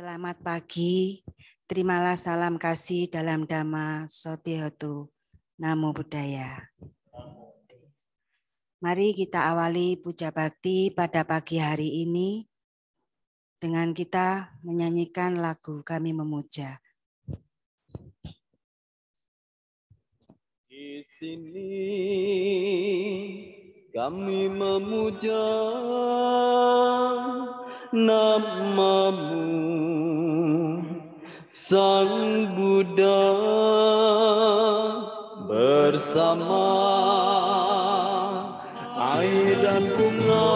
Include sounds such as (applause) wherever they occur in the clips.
Selamat pagi, terimalah salam kasih dalam dhamma sotihotu namo buddhaya. Mari kita awali puja bakti pada pagi hari ini dengan kita menyanyikan lagu kami memuja. Di sini kami memuja namamu Sang Buddha bersama air dan bunga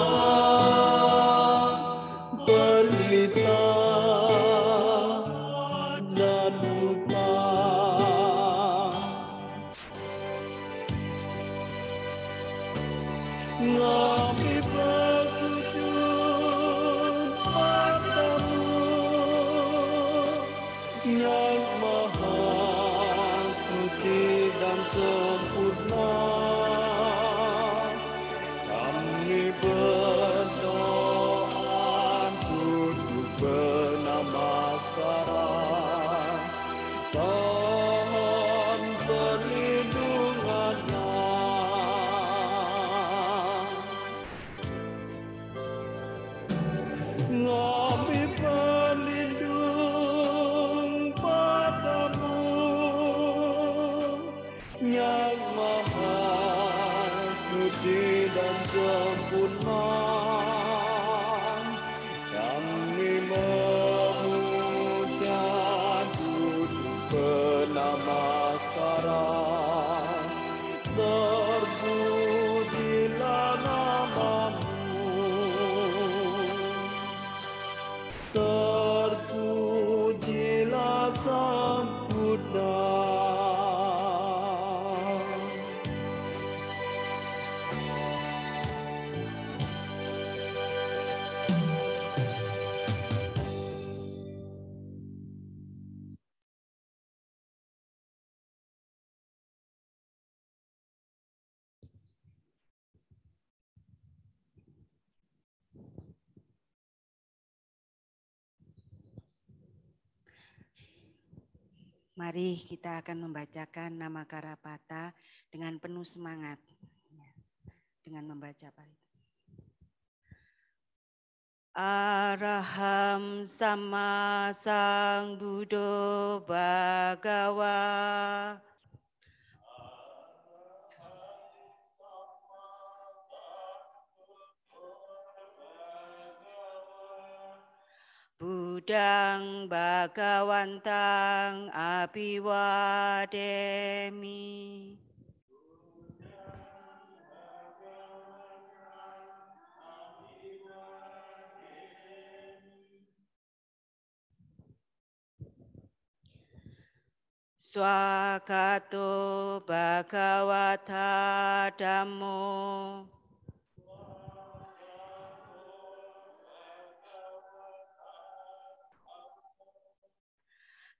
Mari kita akan membacakan nama Karapata dengan penuh semangat. Ya, dengan membaca parit. Araham sama sang Budo Bhagawa. Budang Bhagavantang Abhiwademi. Swakato Bhagavata Dhammo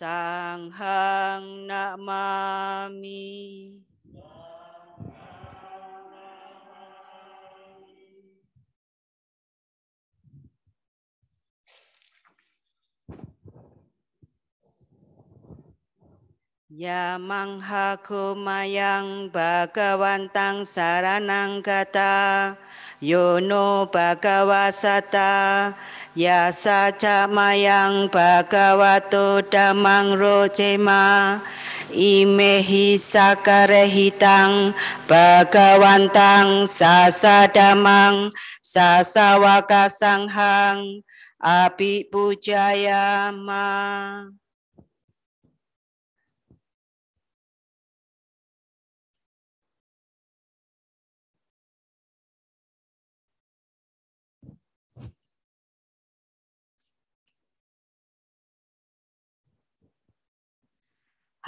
สังหังนามามี Ya mangha kumayang Tang saranang gata yono bhagavasata ya saca mayang bhagavato damang rojema imehi sakarehitang bhagavantang sasadamang sasawaka Sasawakasanghang api pujayama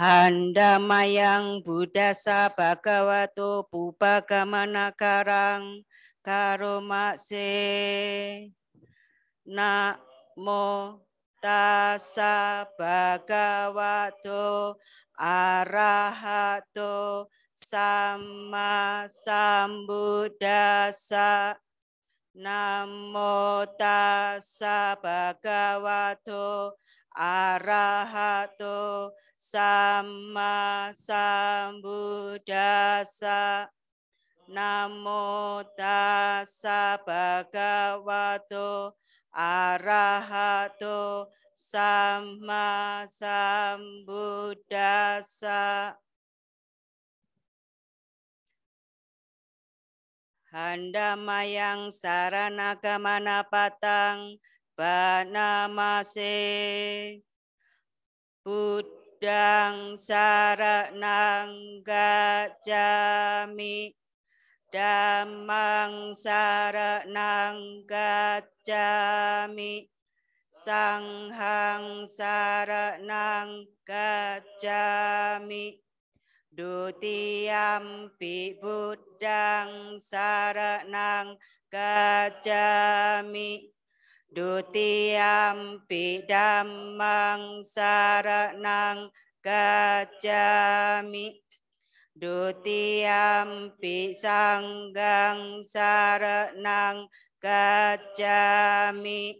Handa mayang pupa budasa karang karomase na namo tassa bhagavato arahato sama sambuddhasa namo tassa bhagavato arahato sama sambudasa namo tassa bhagavato arahato sama sambudasa saranaga mana patang banamase Buddha Dang saranang gacami damang saranang gacami sanghang saranang gacami dutiyampi budang saranang gacami Dutiyampi dhammang saranang gacami Dutiyampi sanggang saranang gacami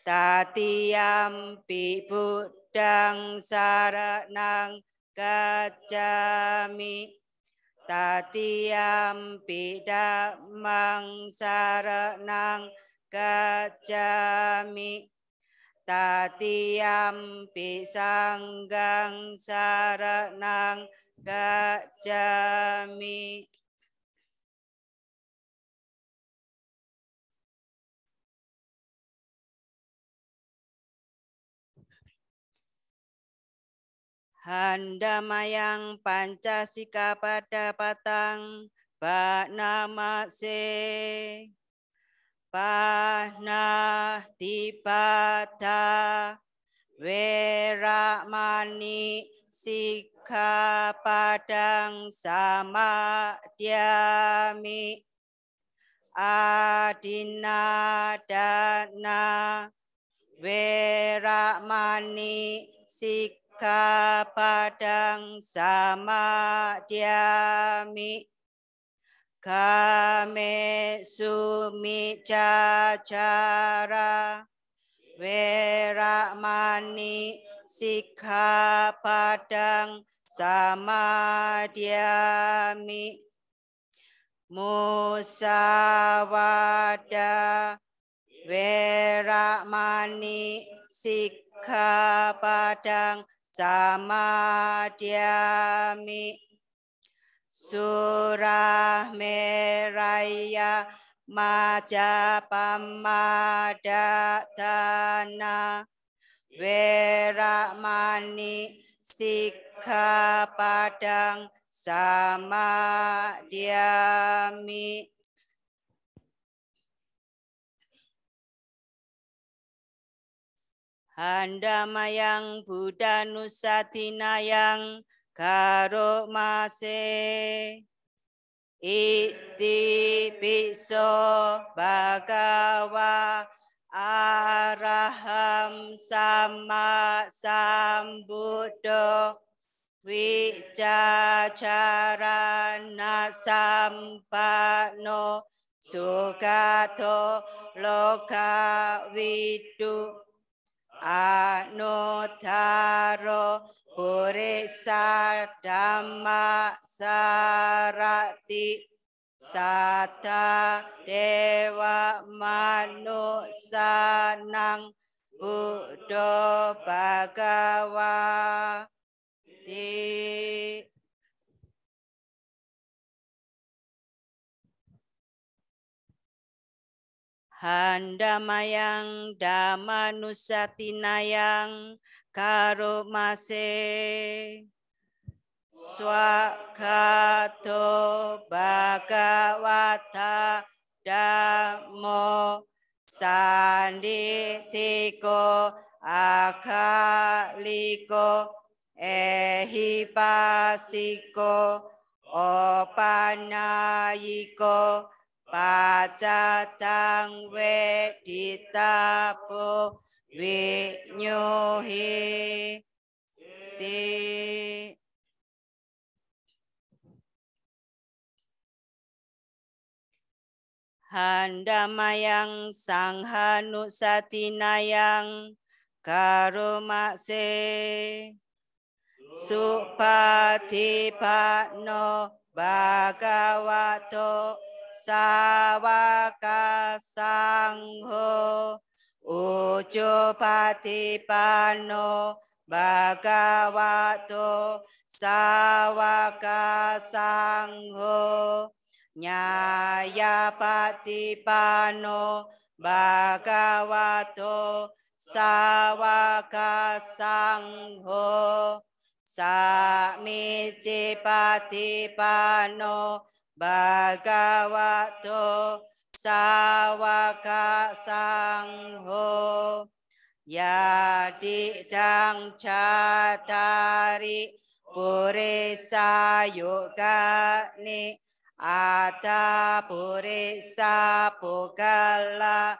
Tatiyampi buddhang saranang gacami Tatiyampi dhammang saranang gacami gacami tatiyam pisanggang saranang gacami mayang Pancasika pada patang Pak Namase. Panah tibata Weramani sikha padang sama diami adina dana weramani sikha padang sama diami kame sumi cacara weramani sikha padang sama diami musawada weramani sikha padang sama diami surah meraya majapamada dana weramani sikha padang sama diami Handa mayang Buddha Nusatina Yang karomase iti piso bagawa araham sama sambudo vichacharana sampano sukato loka vidu anutaro Puri sadama Sarati Sata Dewa Manu Sanang Buddha Bhagawa handamayang damanusatinayang karo mase swakato bhagavata damo sanditiko akaliko ehipasiko opanayiko pacatang we ditapo we nyuhi ti handamayang sanghanu satinayang karumakse supati pakno bagawato sa va ca sang ho Uchupati pano bhagavato savaka sangho nyayapati pano bhagavato savaka sangho samiti pati pano Bhagavato Sawaka Sangho Yadidang Catari Purisa ni Ata Purisa Pugala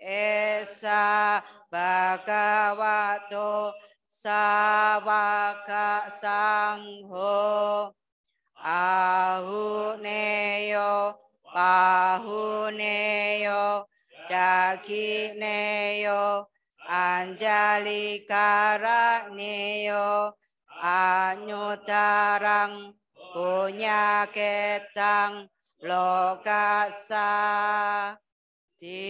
Esa Bhagavato Sawaka Sangho ahuneyo pahuneyo dakineyo anjalikaraneyo anyutarang punya ketang lokasa di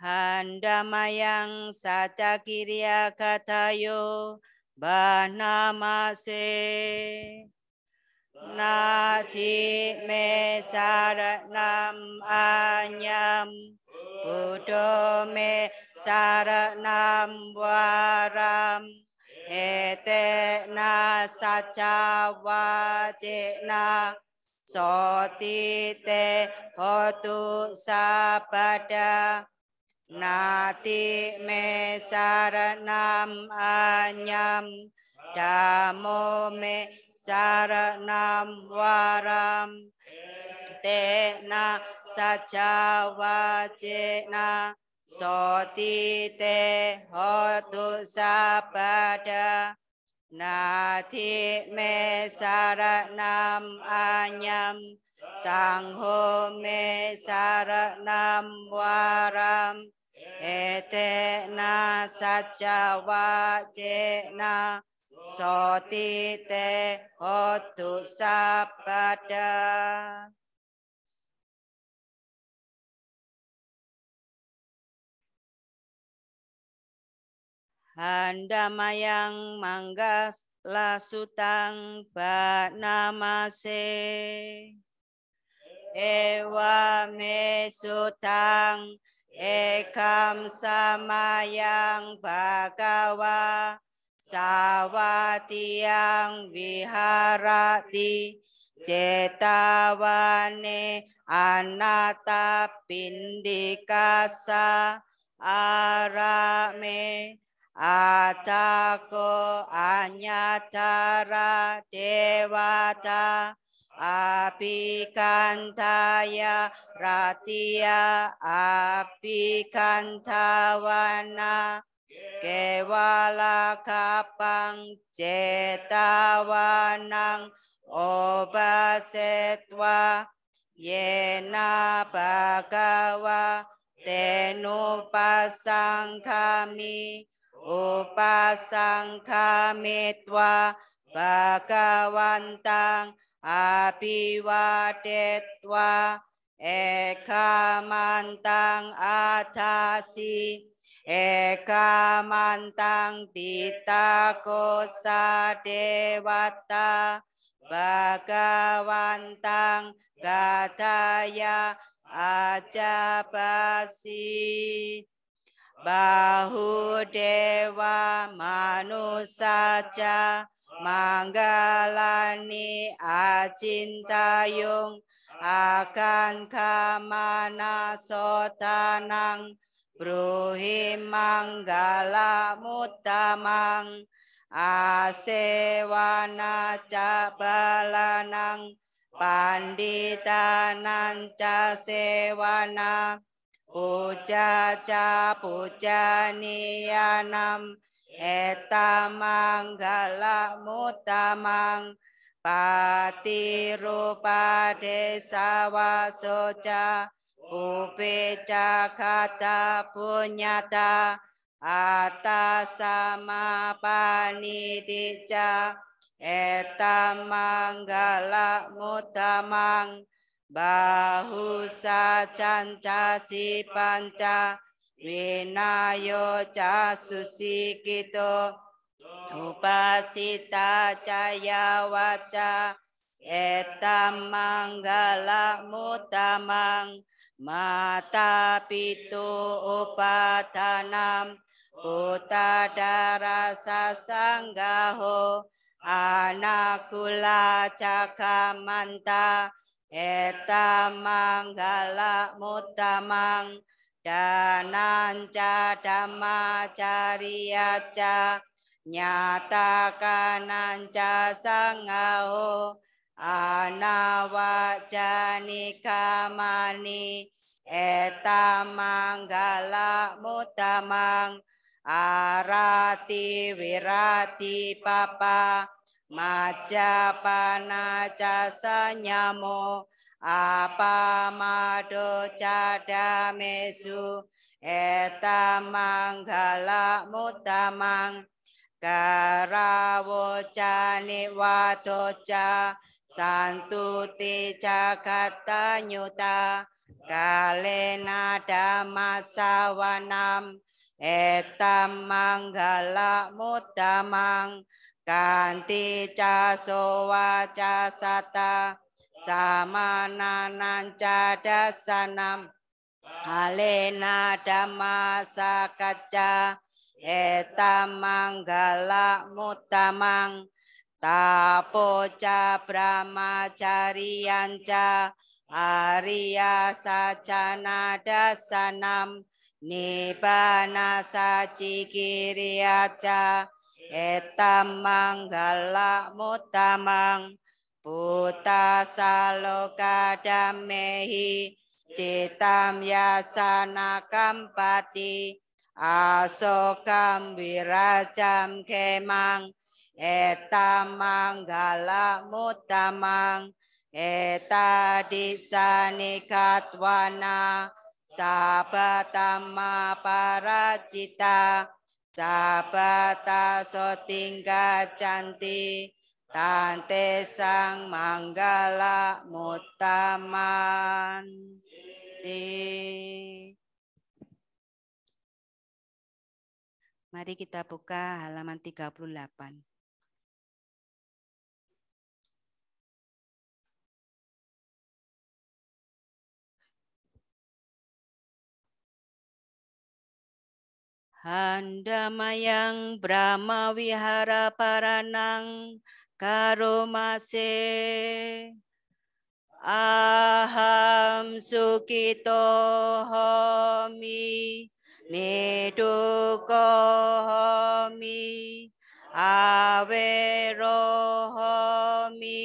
handamayang kiriya katayo banamase nati me saranam anyam buddho me saranam waram ete na sacavacena na sotite hotu sabada Na Nati me saranam anyam Dhammo me saranam varam Tena sachavacena Soti te hotu na Nati me saranam anyam Sangho me saranam varam Etena saja wajena soti te hotu sabada. Handamayang manggas lasutang banamase. Ewa mesutang เอกมสมายังภากวาสาวาติยังวิหารติเจตาวเนอนาตาปินดิกาสาอารามอาตาโกอัญญาตาราเทวตา api kantaya ratia api kantawana kewala kapang cetawanang obasetwa yena bagawa tenupasang kami upasang kamitwa bagawan tang api wadetwa eka mantang atasi eka mantang titakosa dewata bagawantang Gataya Ajabasi Bahu Dewa Manusaja Manggalani yung akan kamana sotanang Bruhi manggala mutamang asewana cabalanang nanca sewana puja ca pujanianam Eta Manggala mutamang pati rupa desa wasoca upe kata punyata atas atasama panidica manggala mutamang bahusa canca si panca Vinayo kito upasita caya waca etam manggala mutamang mata pitu upatanam puta darasa sanggaho anakula cakamanta etam manggala mutamang dananca dhammacariyaca nyatakananca sangao anavacanikhamani eta manggala mutamang arati wirati papa maja panaca sanyamo apa mado mesu eta manggala mutamang karawo cani santuti cakata nyuta kalena damasawanam eta manggala mutamang kanti casowa casata sama samanananca dasanam alena dhamma kaca eta manggala mutamang tapo ca tapoca ca, Arya sacana dasanam nibbana sacikiriyaca etam manggala mutamang Buta saloka damehi citam yasana kampati asokam wiracam kemang etam manggala mutamang eta disanikatwana sabatama para cita sabata sotingga cantik. Tante sang manggala mutaman di. Mari kita buka halaman 38. mayang Brahma Wihara Paranang karomase aham sukito homi niduko homi avero homi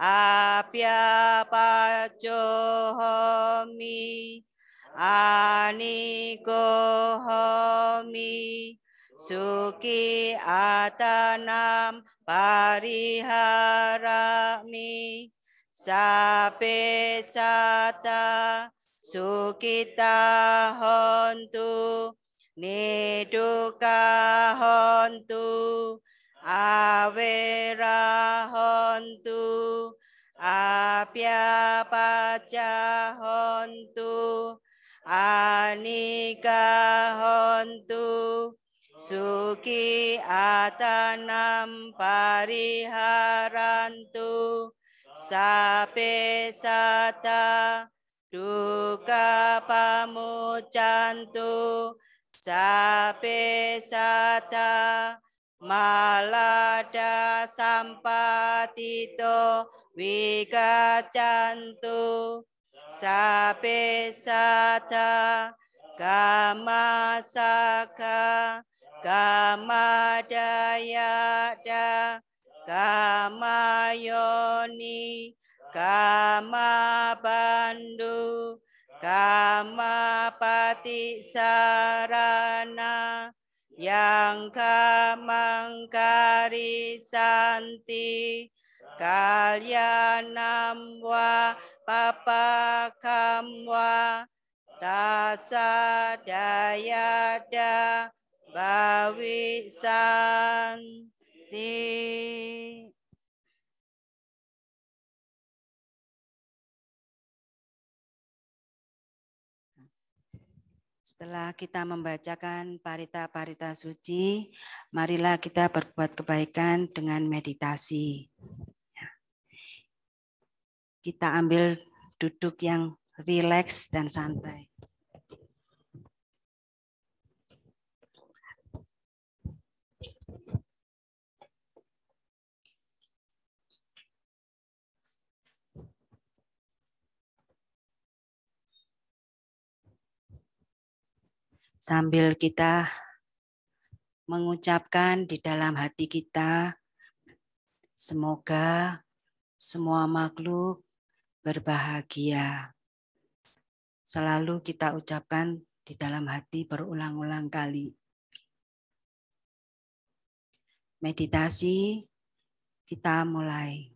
apyapacho homi aniko homi Suki atanam pariharami sape sata sukita hontu niduka hontu awera hontu apya paca hontu anika hontu Suki atanam pariharantu sape sata duka pamucantu sape sata malada sampatito wigacantu sape sata kamasaka kama dayada, kama yoni, kama bandu, kama pati sarana, yang kamangkari santi, kalyanam wa papa kamwa tasa dayada, bawi santi Setelah kita membacakan parita-parita suci, marilah kita berbuat kebaikan dengan meditasi. Ya. Kita ambil duduk yang rileks dan santai. sambil kita mengucapkan di dalam hati kita, semoga semua makhluk berbahagia. Selalu kita ucapkan di dalam hati berulang-ulang kali. Meditasi kita mulai.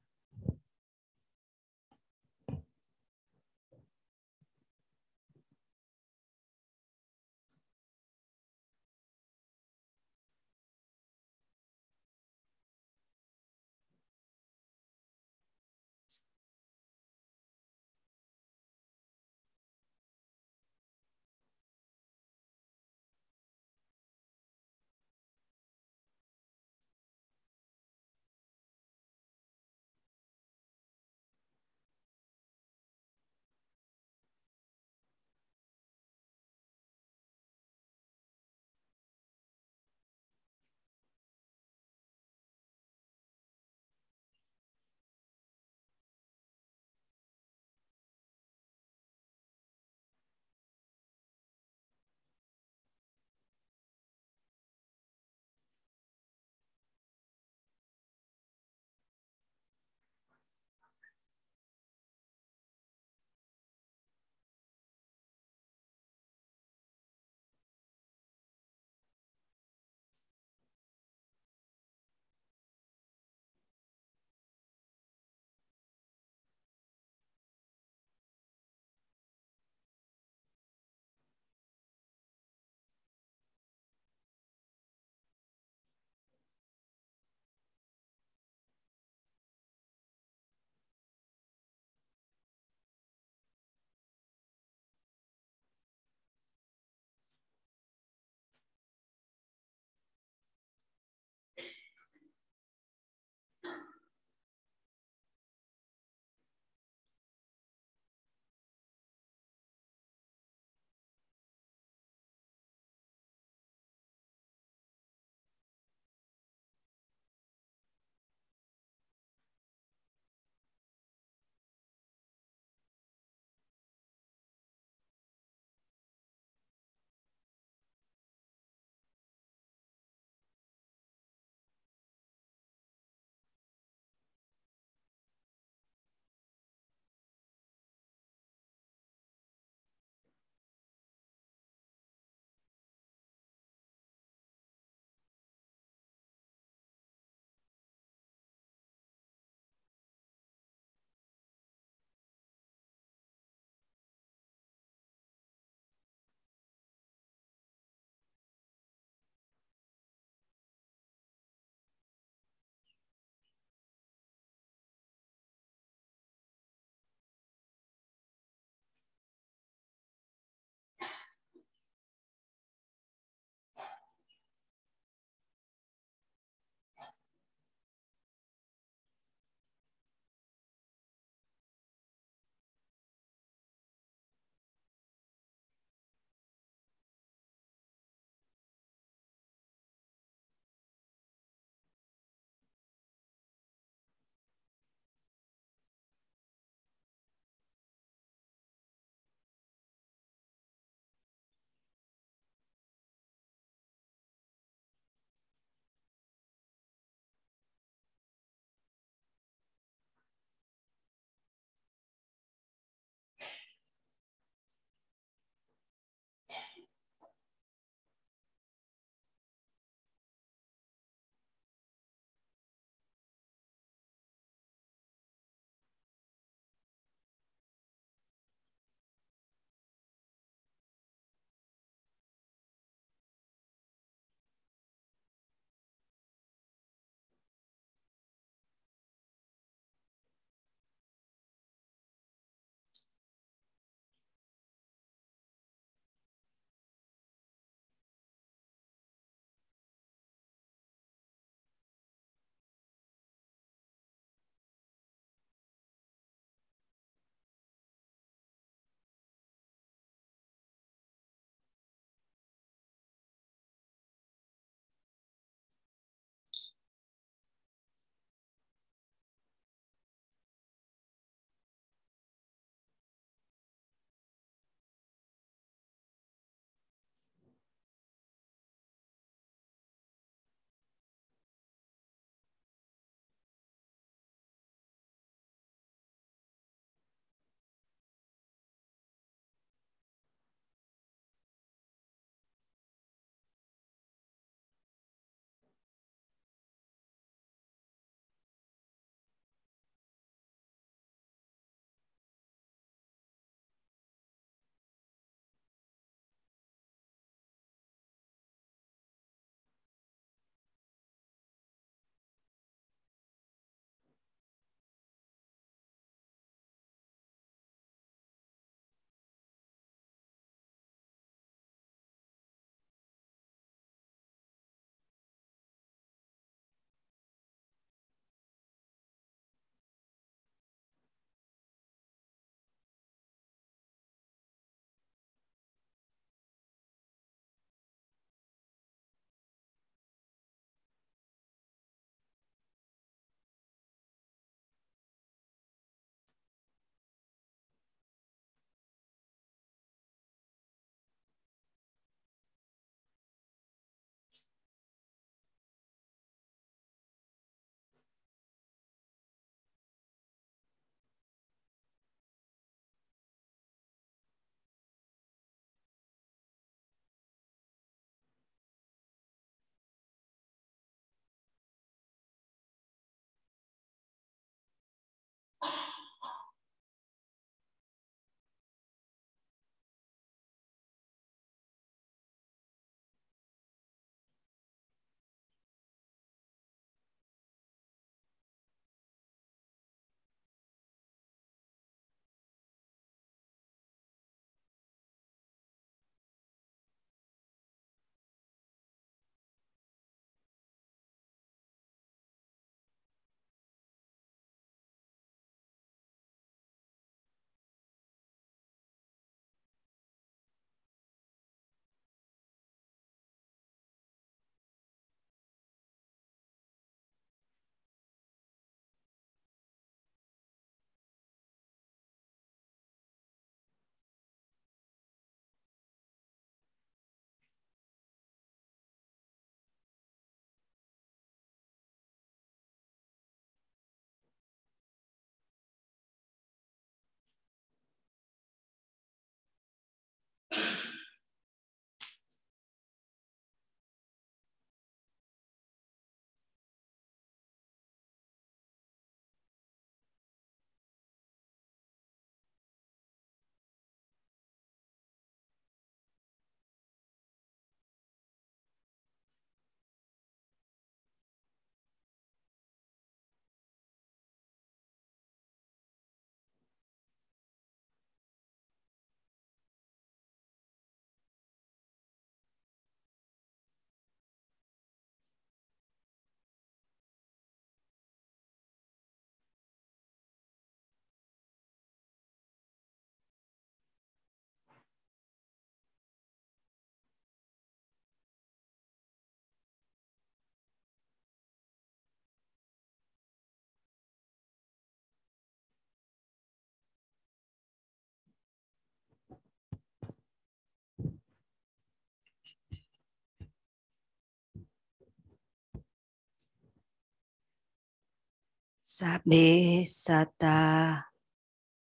Sabbe sata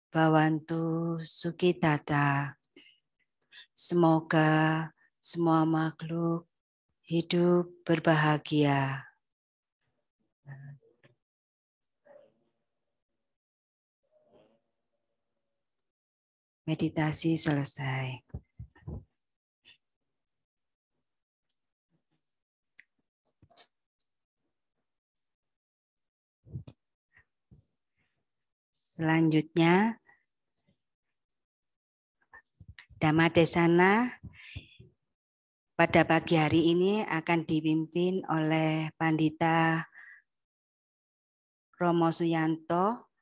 bawantu sukitata. Semoga semua makhluk hidup berbahagia. Meditasi selesai. Selanjutnya, Dhamma Desana pada pagi hari ini akan dipimpin oleh Pandita Romo Suyanto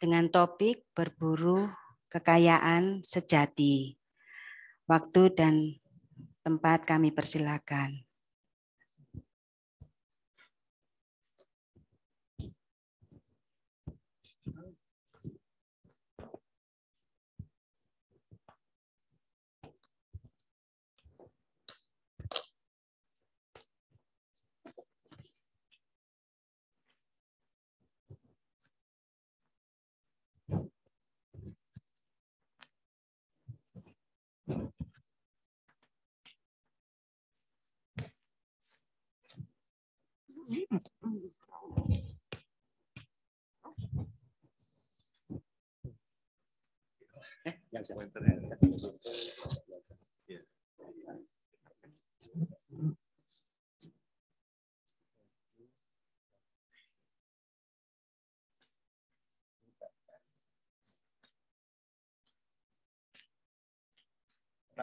dengan topik berburu kekayaan sejati. Waktu dan tempat kami persilakan. Eh, nggak bisa.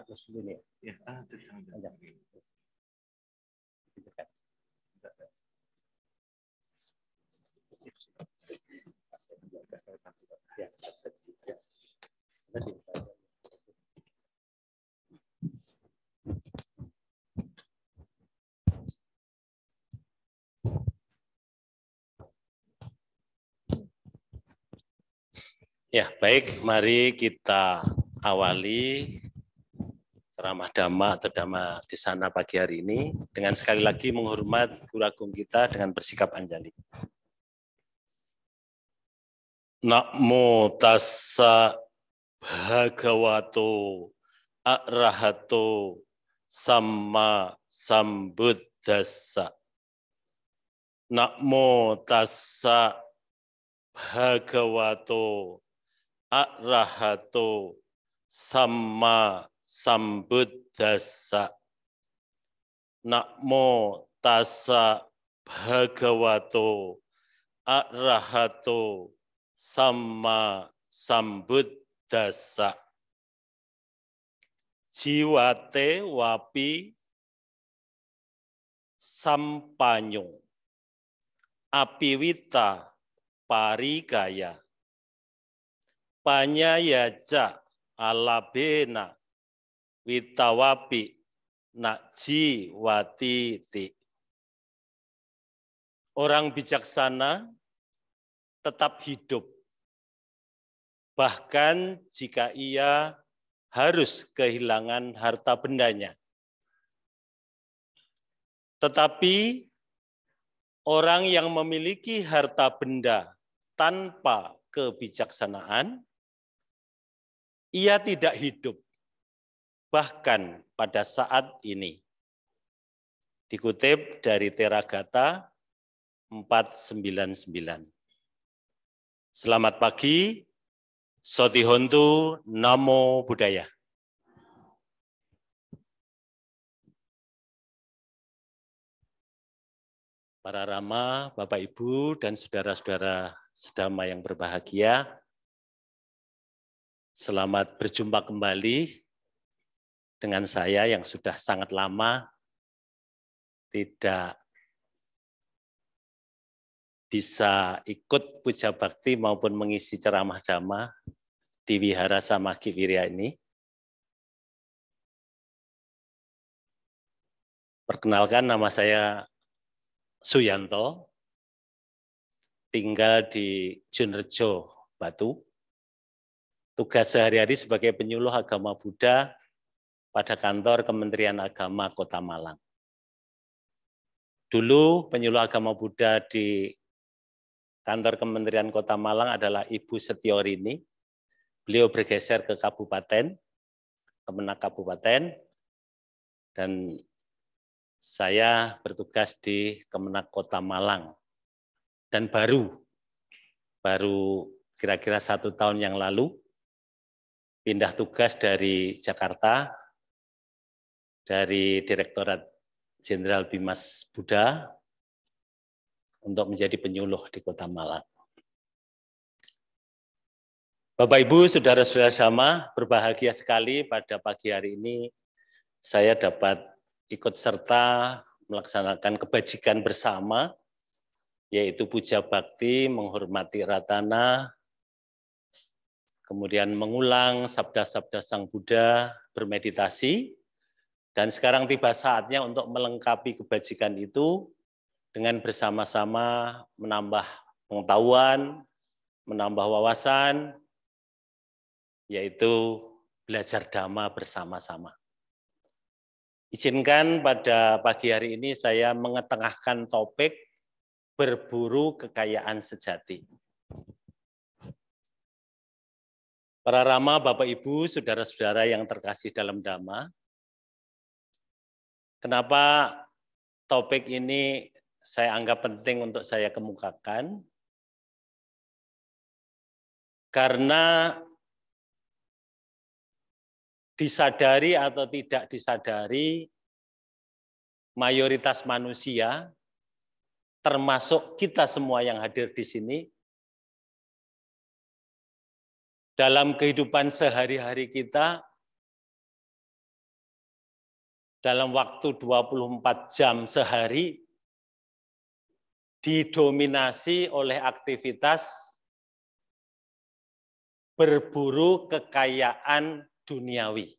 Terus ya. Ya, Ya, ya. ya, baik. Mari kita awali ceramah dhamma terdama di sana pagi hari ini dengan sekali lagi menghormat guru agung kita dengan bersikap anjali. Namo tasa bhagavato arahato sama sambuddhasa. Namo tasa bhagavato arahato sama sambuddhasa. Namo tasa bhagavato arahato sama sambut sambuddhasa. Jiwate wapi sampanyung. Apiwita parigaya. Panyayaja alabena witawapi nakji watiti. Orang bijaksana tetap hidup bahkan jika ia harus kehilangan harta bendanya. Tetapi orang yang memiliki harta benda tanpa kebijaksanaan, ia tidak hidup, bahkan pada saat ini. Dikutip dari Teragata 499. Selamat pagi, Sotihontu Namo Buddhaya. Para Rama, Bapak Ibu, dan saudara-saudara sedama yang berbahagia, selamat berjumpa kembali dengan saya yang sudah sangat lama tidak bisa ikut puja bakti maupun mengisi ceramah dhamma di Wihara Samaki Wirya ini. Perkenalkan nama saya Suyanto, tinggal di Junrejo, Batu. Tugas sehari-hari sebagai penyuluh agama Buddha pada kantor Kementerian Agama Kota Malang. Dulu penyuluh agama Buddha di kantor Kementerian Kota Malang adalah Ibu Setiorini. Beliau bergeser ke kabupaten, kemenak kabupaten, dan saya bertugas di Kemenak Kota Malang. Dan baru, baru kira-kira satu tahun yang lalu, pindah tugas dari Jakarta, dari Direktorat Jenderal Bimas Buddha untuk menjadi penyuluh di kota Malang. Bapak Ibu, saudara-saudara sama, berbahagia sekali pada pagi hari ini saya dapat ikut serta melaksanakan kebajikan bersama yaitu puja bakti, menghormati ratana, kemudian mengulang sabda-sabda Sang Buddha, bermeditasi, dan sekarang tiba saatnya untuk melengkapi kebajikan itu dengan bersama-sama menambah pengetahuan, menambah wawasan, yaitu belajar dhamma bersama-sama. Izinkan pada pagi hari ini saya mengetengahkan topik berburu kekayaan sejati. Para Rama, Bapak Ibu, saudara-saudara yang terkasih dalam dhamma, kenapa topik ini saya anggap penting untuk saya kemukakan karena disadari atau tidak disadari mayoritas manusia termasuk kita semua yang hadir di sini dalam kehidupan sehari-hari kita dalam waktu 24 jam sehari didominasi oleh aktivitas berburu kekayaan duniawi.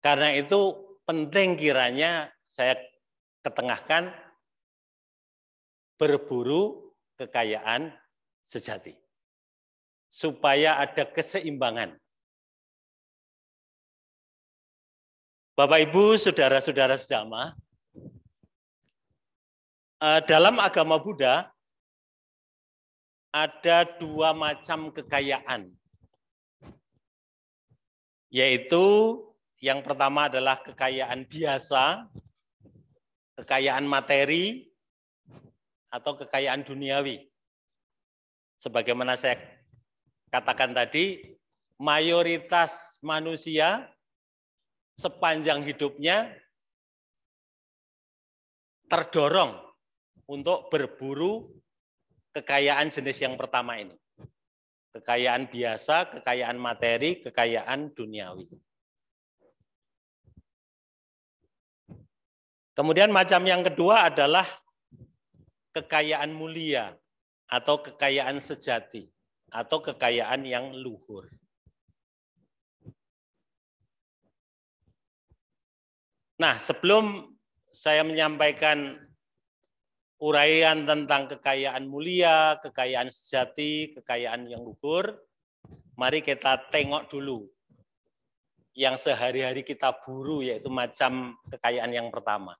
Karena itu penting kiranya saya ketengahkan berburu kekayaan sejati. Supaya ada keseimbangan Bapak Ibu, saudara-saudara sejama, eh, dalam agama Buddha ada dua macam kekayaan. Yaitu yang pertama adalah kekayaan biasa, kekayaan materi atau kekayaan duniawi. Sebagaimana saya katakan tadi, mayoritas manusia sepanjang hidupnya terdorong untuk berburu kekayaan jenis yang pertama ini. Kekayaan biasa, kekayaan materi, kekayaan duniawi. Kemudian macam yang kedua adalah kekayaan mulia atau kekayaan sejati atau kekayaan yang luhur. Nah, sebelum saya menyampaikan uraian tentang kekayaan mulia, kekayaan sejati, kekayaan yang luhur, mari kita tengok dulu yang sehari-hari kita buru yaitu macam kekayaan yang pertama.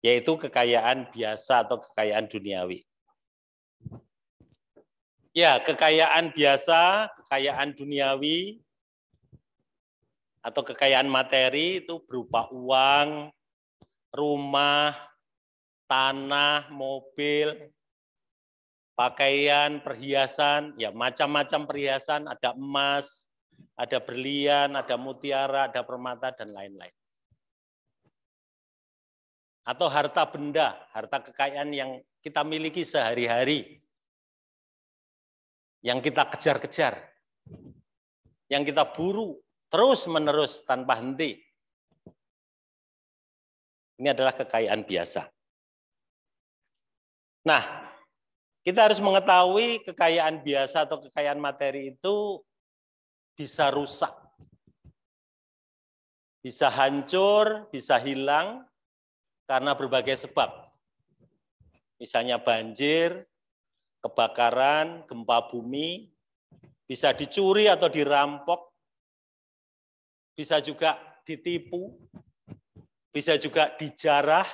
Yaitu kekayaan biasa atau kekayaan duniawi. Ya, kekayaan biasa, kekayaan duniawi atau kekayaan materi itu berupa uang, rumah, tanah, mobil, pakaian, perhiasan, ya macam-macam perhiasan, ada emas, ada berlian, ada mutiara, ada permata dan lain-lain. Atau harta benda, harta kekayaan yang kita miliki sehari-hari. Yang kita kejar-kejar. Yang kita buru, terus menerus tanpa henti. Ini adalah kekayaan biasa. Nah, kita harus mengetahui kekayaan biasa atau kekayaan materi itu bisa rusak. Bisa hancur, bisa hilang karena berbagai sebab. Misalnya banjir, kebakaran, gempa bumi, bisa dicuri atau dirampok, bisa juga ditipu, bisa juga dijarah.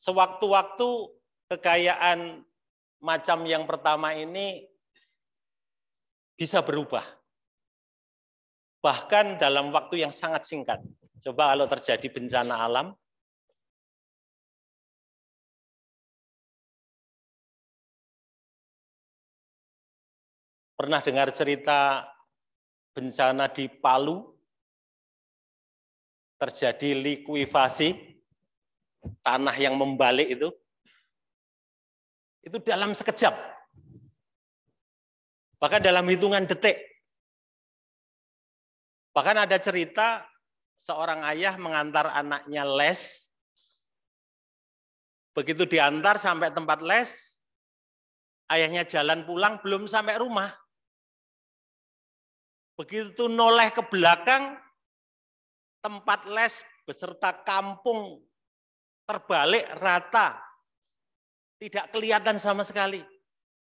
Sewaktu-waktu kekayaan macam yang pertama ini bisa berubah. Bahkan dalam waktu yang sangat singkat. Coba kalau terjadi bencana alam, Pernah dengar cerita bencana di Palu? Terjadi likuifasi, tanah yang membalik itu. Itu dalam sekejap. Bahkan dalam hitungan detik. Bahkan ada cerita seorang ayah mengantar anaknya les. Begitu diantar sampai tempat les, ayahnya jalan pulang belum sampai rumah, Begitu noleh ke belakang, tempat les beserta kampung terbalik rata. Tidak kelihatan sama sekali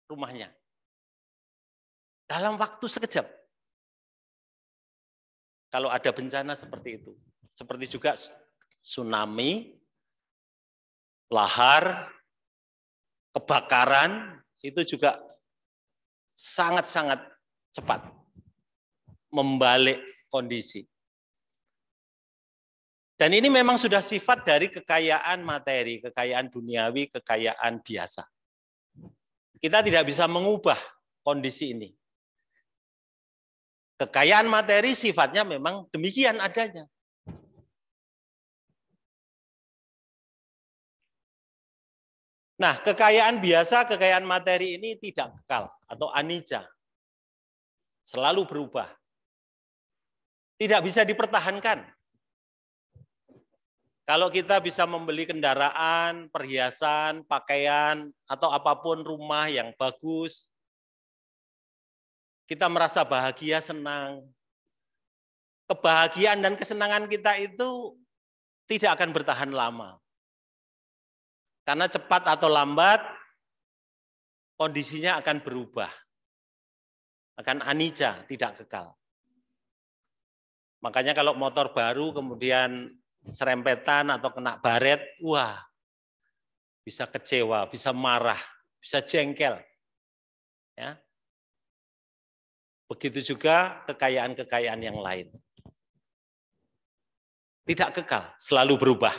rumahnya. Dalam waktu sekejap. Kalau ada bencana seperti itu. Seperti juga tsunami, lahar, kebakaran, itu juga sangat-sangat cepat membalik kondisi. Dan ini memang sudah sifat dari kekayaan materi, kekayaan duniawi, kekayaan biasa. Kita tidak bisa mengubah kondisi ini. Kekayaan materi sifatnya memang demikian adanya. Nah, kekayaan biasa, kekayaan materi ini tidak kekal atau anija. Selalu berubah. Tidak bisa dipertahankan. Kalau kita bisa membeli kendaraan, perhiasan, pakaian, atau apapun rumah yang bagus, kita merasa bahagia, senang. Kebahagiaan dan kesenangan kita itu tidak akan bertahan lama. Karena cepat atau lambat, kondisinya akan berubah. Akan anija, tidak kekal. Makanya kalau motor baru kemudian serempetan atau kena baret, wah bisa kecewa, bisa marah, bisa jengkel. Ya. Begitu juga kekayaan-kekayaan yang lain. Tidak kekal, selalu berubah.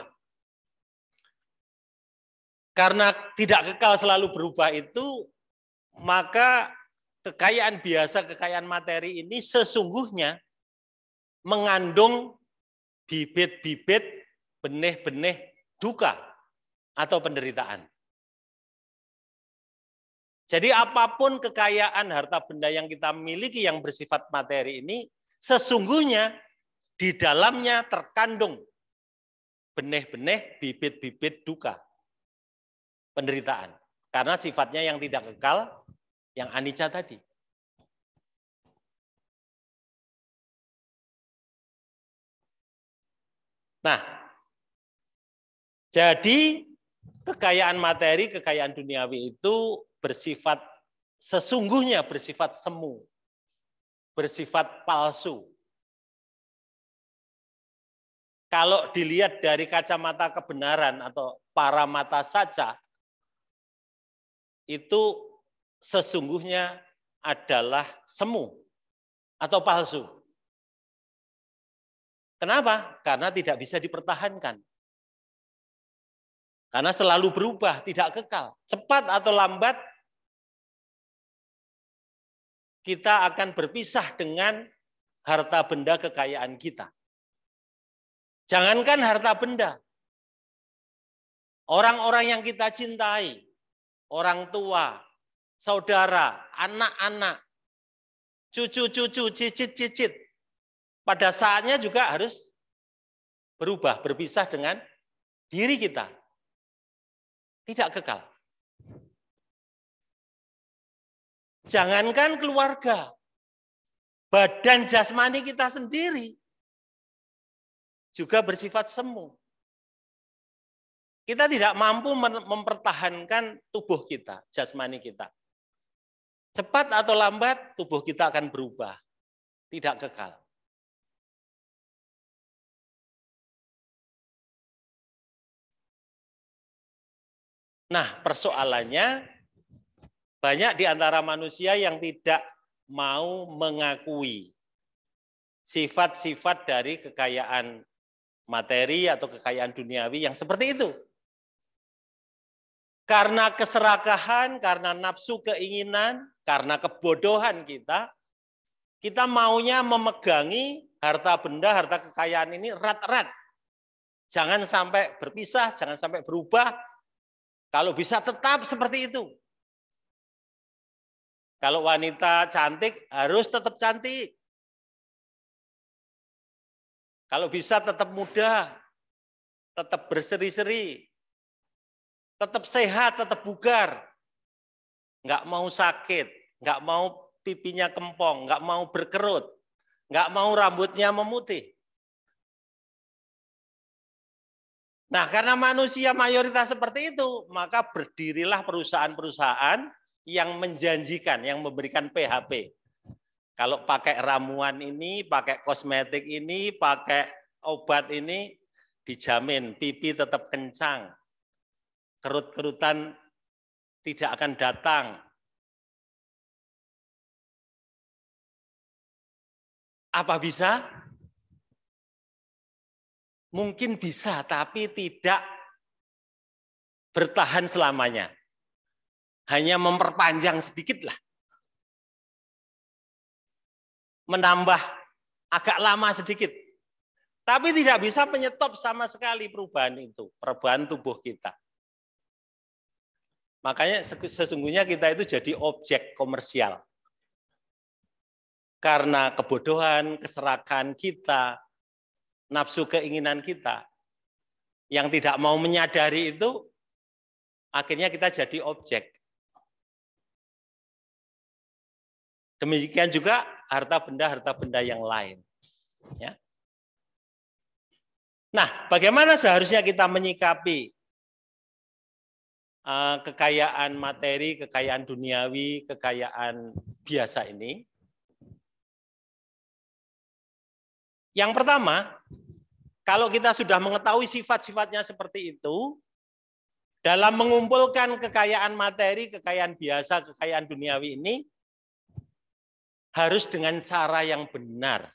Karena tidak kekal selalu berubah itu, maka kekayaan biasa, kekayaan materi ini sesungguhnya mengandung bibit-bibit benih-benih duka atau penderitaan. Jadi apapun kekayaan harta benda yang kita miliki yang bersifat materi ini, sesungguhnya di dalamnya terkandung benih-benih, bibit-bibit duka, penderitaan. Karena sifatnya yang tidak kekal, yang anicca tadi. Nah, jadi kekayaan materi, kekayaan duniawi itu bersifat sesungguhnya bersifat semu, bersifat palsu. Kalau dilihat dari kacamata kebenaran atau para mata saja, itu sesungguhnya adalah semu atau palsu. Kenapa? Karena tidak bisa dipertahankan. Karena selalu berubah, tidak kekal. Cepat atau lambat kita akan berpisah dengan harta benda kekayaan kita. Jangankan harta benda. Orang-orang yang kita cintai, orang tua, saudara, anak-anak, cucu-cucu, cicit-cicit, pada saatnya juga harus berubah, berpisah dengan diri kita. Tidak kekal. Jangankan keluarga, badan jasmani kita sendiri juga bersifat semu. Kita tidak mampu mempertahankan tubuh kita, jasmani kita. Cepat atau lambat, tubuh kita akan berubah, tidak kekal. Nah, persoalannya banyak di antara manusia yang tidak mau mengakui sifat-sifat dari kekayaan materi atau kekayaan duniawi yang seperti itu. Karena keserakahan, karena nafsu keinginan, karena kebodohan kita, kita maunya memegangi harta benda, harta kekayaan ini rat-rat. Jangan sampai berpisah, jangan sampai berubah, kalau bisa tetap seperti itu. Kalau wanita cantik harus tetap cantik. Kalau bisa tetap muda, tetap berseri-seri, tetap sehat, tetap bugar. Nggak mau sakit, nggak mau pipinya kempong, nggak mau berkerut, nggak mau rambutnya memutih. Nah, karena manusia mayoritas seperti itu, maka berdirilah perusahaan-perusahaan yang menjanjikan, yang memberikan PHP. Kalau pakai ramuan ini, pakai kosmetik ini, pakai obat ini, dijamin pipi tetap kencang, kerut-kerutan tidak akan datang. Apa bisa? Mungkin bisa, tapi tidak bertahan selamanya. Hanya memperpanjang sedikit lah. Menambah agak lama sedikit. Tapi tidak bisa menyetop sama sekali perubahan itu, perubahan tubuh kita. Makanya sesungguhnya kita itu jadi objek komersial. Karena kebodohan, keserakan kita, nafsu keinginan kita yang tidak mau menyadari itu akhirnya kita jadi objek. Demikian juga harta benda-harta benda yang lain. Ya. Nah, bagaimana seharusnya kita menyikapi eh, kekayaan materi, kekayaan duniawi, kekayaan biasa ini? Yang pertama, kalau kita sudah mengetahui sifat-sifatnya seperti itu, dalam mengumpulkan kekayaan materi, kekayaan biasa, kekayaan duniawi ini, harus dengan cara yang benar.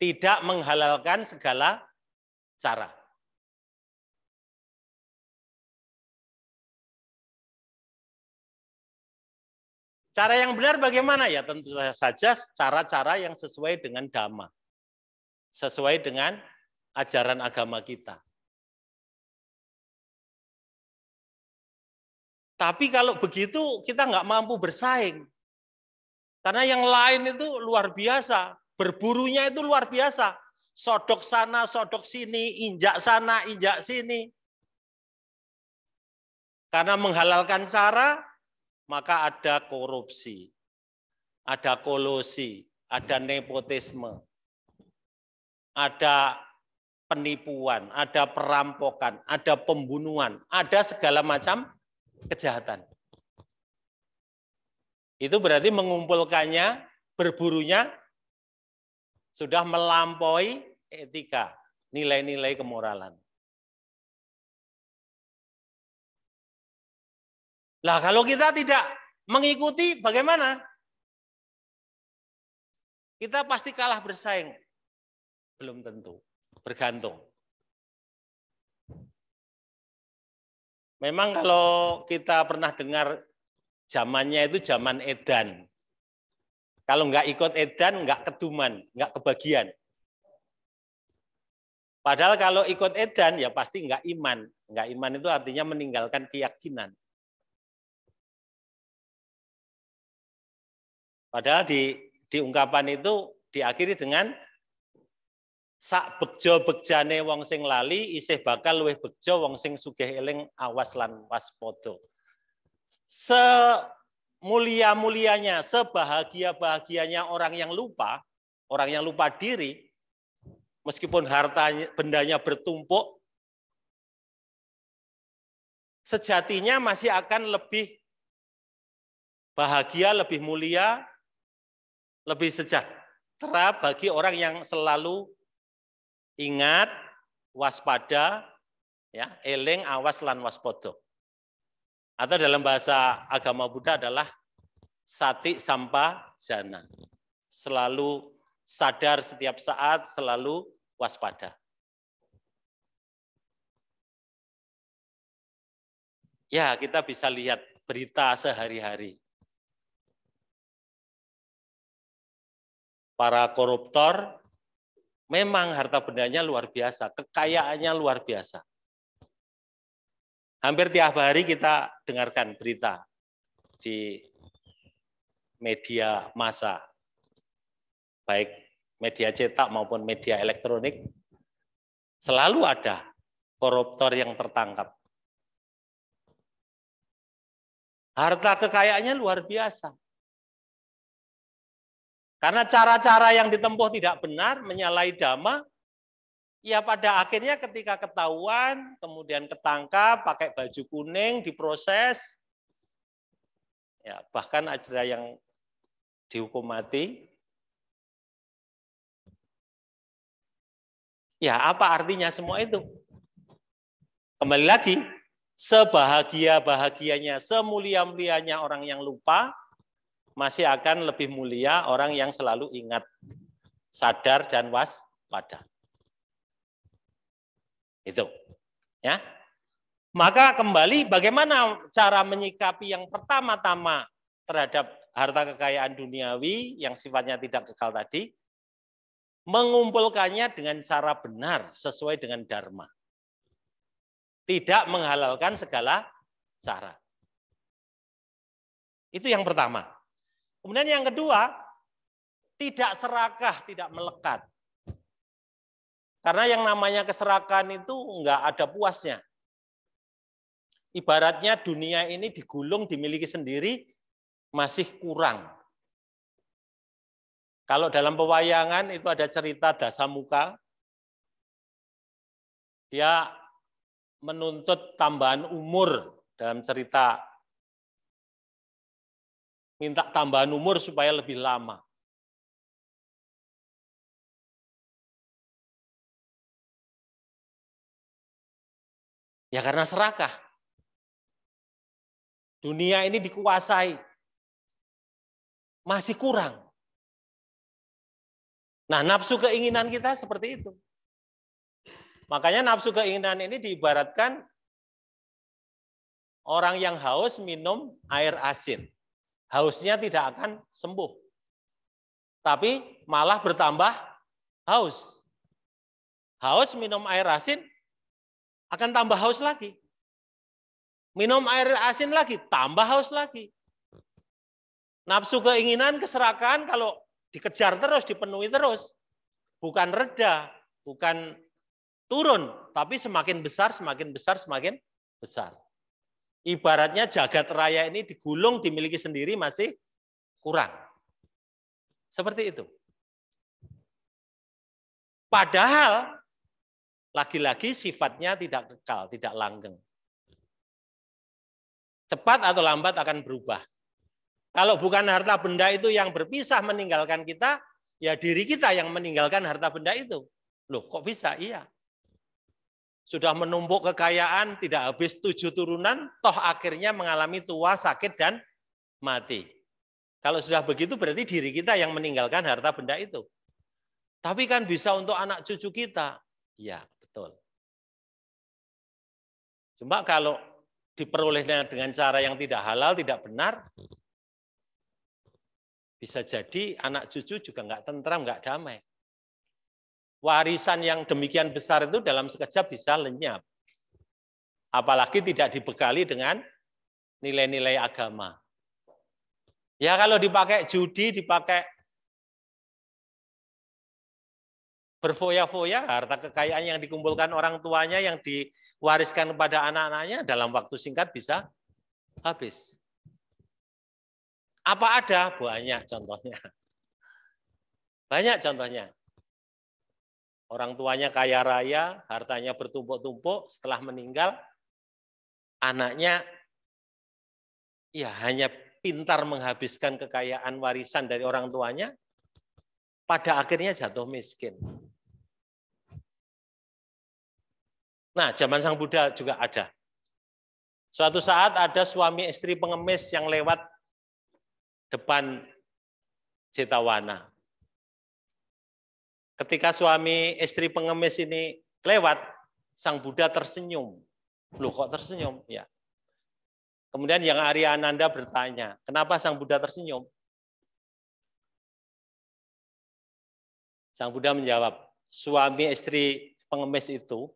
Tidak menghalalkan segala cara. Cara yang benar bagaimana ya? Tentu saja cara-cara yang sesuai dengan dhamma. Sesuai dengan ajaran agama kita. Tapi kalau begitu kita nggak mampu bersaing. Karena yang lain itu luar biasa. Berburunya itu luar biasa. Sodok sana, sodok sini, injak sana, injak sini. Karena menghalalkan cara, maka ada korupsi, ada kolosi, ada nepotisme, ada penipuan, ada perampokan, ada pembunuhan, ada segala macam kejahatan. Itu berarti mengumpulkannya, berburunya sudah melampaui etika, nilai-nilai kemoralan. Nah, kalau kita tidak mengikuti bagaimana? Kita pasti kalah bersaing. Belum tentu bergantung. Memang kalau kita pernah dengar zamannya itu zaman edan. Kalau nggak ikut edan, nggak keduman, nggak kebagian. Padahal kalau ikut edan ya pasti nggak iman. Nggak iman itu artinya meninggalkan keyakinan. Padahal di, di ungkapan itu diakhiri dengan sak bejo bejane wong sing lali isih bakal luwih bejo wong sing sugih eling awas lan waspada. Se mulia-mulianya, sebahagia-bahagianya orang yang lupa, orang yang lupa diri, meskipun hartanya, bendanya bertumpuk, sejatinya masih akan lebih bahagia, lebih mulia, lebih sejahtera bagi orang yang selalu Ingat, waspada, ya, eling, awas, lan waspodo. Atau dalam bahasa agama Buddha adalah sati sampa jana. Selalu sadar setiap saat, selalu waspada. Ya, kita bisa lihat berita sehari-hari. Para koruptor Memang harta bendanya luar biasa, kekayaannya luar biasa. Hampir tiap hari kita dengarkan berita di media massa, baik media cetak maupun media elektronik, selalu ada koruptor yang tertangkap. Harta kekayaannya luar biasa. Karena cara-cara yang ditempuh tidak benar, menyalahi dhamma, ya pada akhirnya ketika ketahuan, kemudian ketangkap, pakai baju kuning, diproses, ya bahkan ada yang dihukum mati. Ya, apa artinya semua itu? Kembali lagi, sebahagia-bahagianya, semulia-mulianya orang yang lupa, masih akan lebih mulia orang yang selalu ingat, sadar dan waspada. Itu. Ya. Maka kembali bagaimana cara menyikapi yang pertama-tama terhadap harta kekayaan duniawi yang sifatnya tidak kekal tadi, mengumpulkannya dengan cara benar sesuai dengan dharma. Tidak menghalalkan segala cara. Itu yang pertama. Kemudian yang kedua, tidak serakah, tidak melekat. Karena yang namanya keserakan itu enggak ada puasnya. Ibaratnya dunia ini digulung, dimiliki sendiri, masih kurang. Kalau dalam pewayangan itu ada cerita Dasamuka, dia menuntut tambahan umur dalam cerita minta tambahan umur supaya lebih lama. Ya karena serakah. Dunia ini dikuasai. Masih kurang. Nah, nafsu keinginan kita seperti itu. Makanya nafsu keinginan ini diibaratkan orang yang haus minum air asin hausnya tidak akan sembuh. Tapi malah bertambah haus. Haus minum air asin akan tambah haus lagi. Minum air asin lagi, tambah haus lagi. Nafsu keinginan, keserakahan kalau dikejar terus, dipenuhi terus, bukan reda, bukan turun, tapi semakin besar, semakin besar, semakin besar. Ibaratnya jagat raya ini digulung, dimiliki sendiri masih kurang. Seperti itu. Padahal lagi-lagi sifatnya tidak kekal, tidak langgeng. Cepat atau lambat akan berubah. Kalau bukan harta benda itu yang berpisah meninggalkan kita, ya diri kita yang meninggalkan harta benda itu. Loh, kok bisa? Iya. Sudah menumpuk kekayaan, tidak habis tujuh turunan, toh akhirnya mengalami tua, sakit, dan mati. Kalau sudah begitu berarti diri kita yang meninggalkan harta benda itu. Tapi kan bisa untuk anak cucu kita. Ya, betul. Cuma kalau diperolehnya dengan cara yang tidak halal, tidak benar, bisa jadi anak cucu juga nggak tentram, nggak damai warisan yang demikian besar itu dalam sekejap bisa lenyap. Apalagi tidak dibekali dengan nilai-nilai agama. Ya kalau dipakai judi, dipakai berfoya-foya, harta kekayaan yang dikumpulkan orang tuanya, yang diwariskan kepada anak-anaknya, dalam waktu singkat bisa habis. Apa ada? Banyak contohnya. Banyak contohnya orang tuanya kaya raya, hartanya bertumpuk-tumpuk, setelah meninggal anaknya ya hanya pintar menghabiskan kekayaan warisan dari orang tuanya, pada akhirnya jatuh miskin. Nah, zaman Sang Buddha juga ada. Suatu saat ada suami istri pengemis yang lewat depan Cetawana. Ketika suami istri pengemis ini lewat, sang Buddha tersenyum. Loh kok tersenyum? Ya. Kemudian yang Arya Ananda bertanya, kenapa sang Buddha tersenyum? Sang Buddha menjawab, suami istri pengemis itu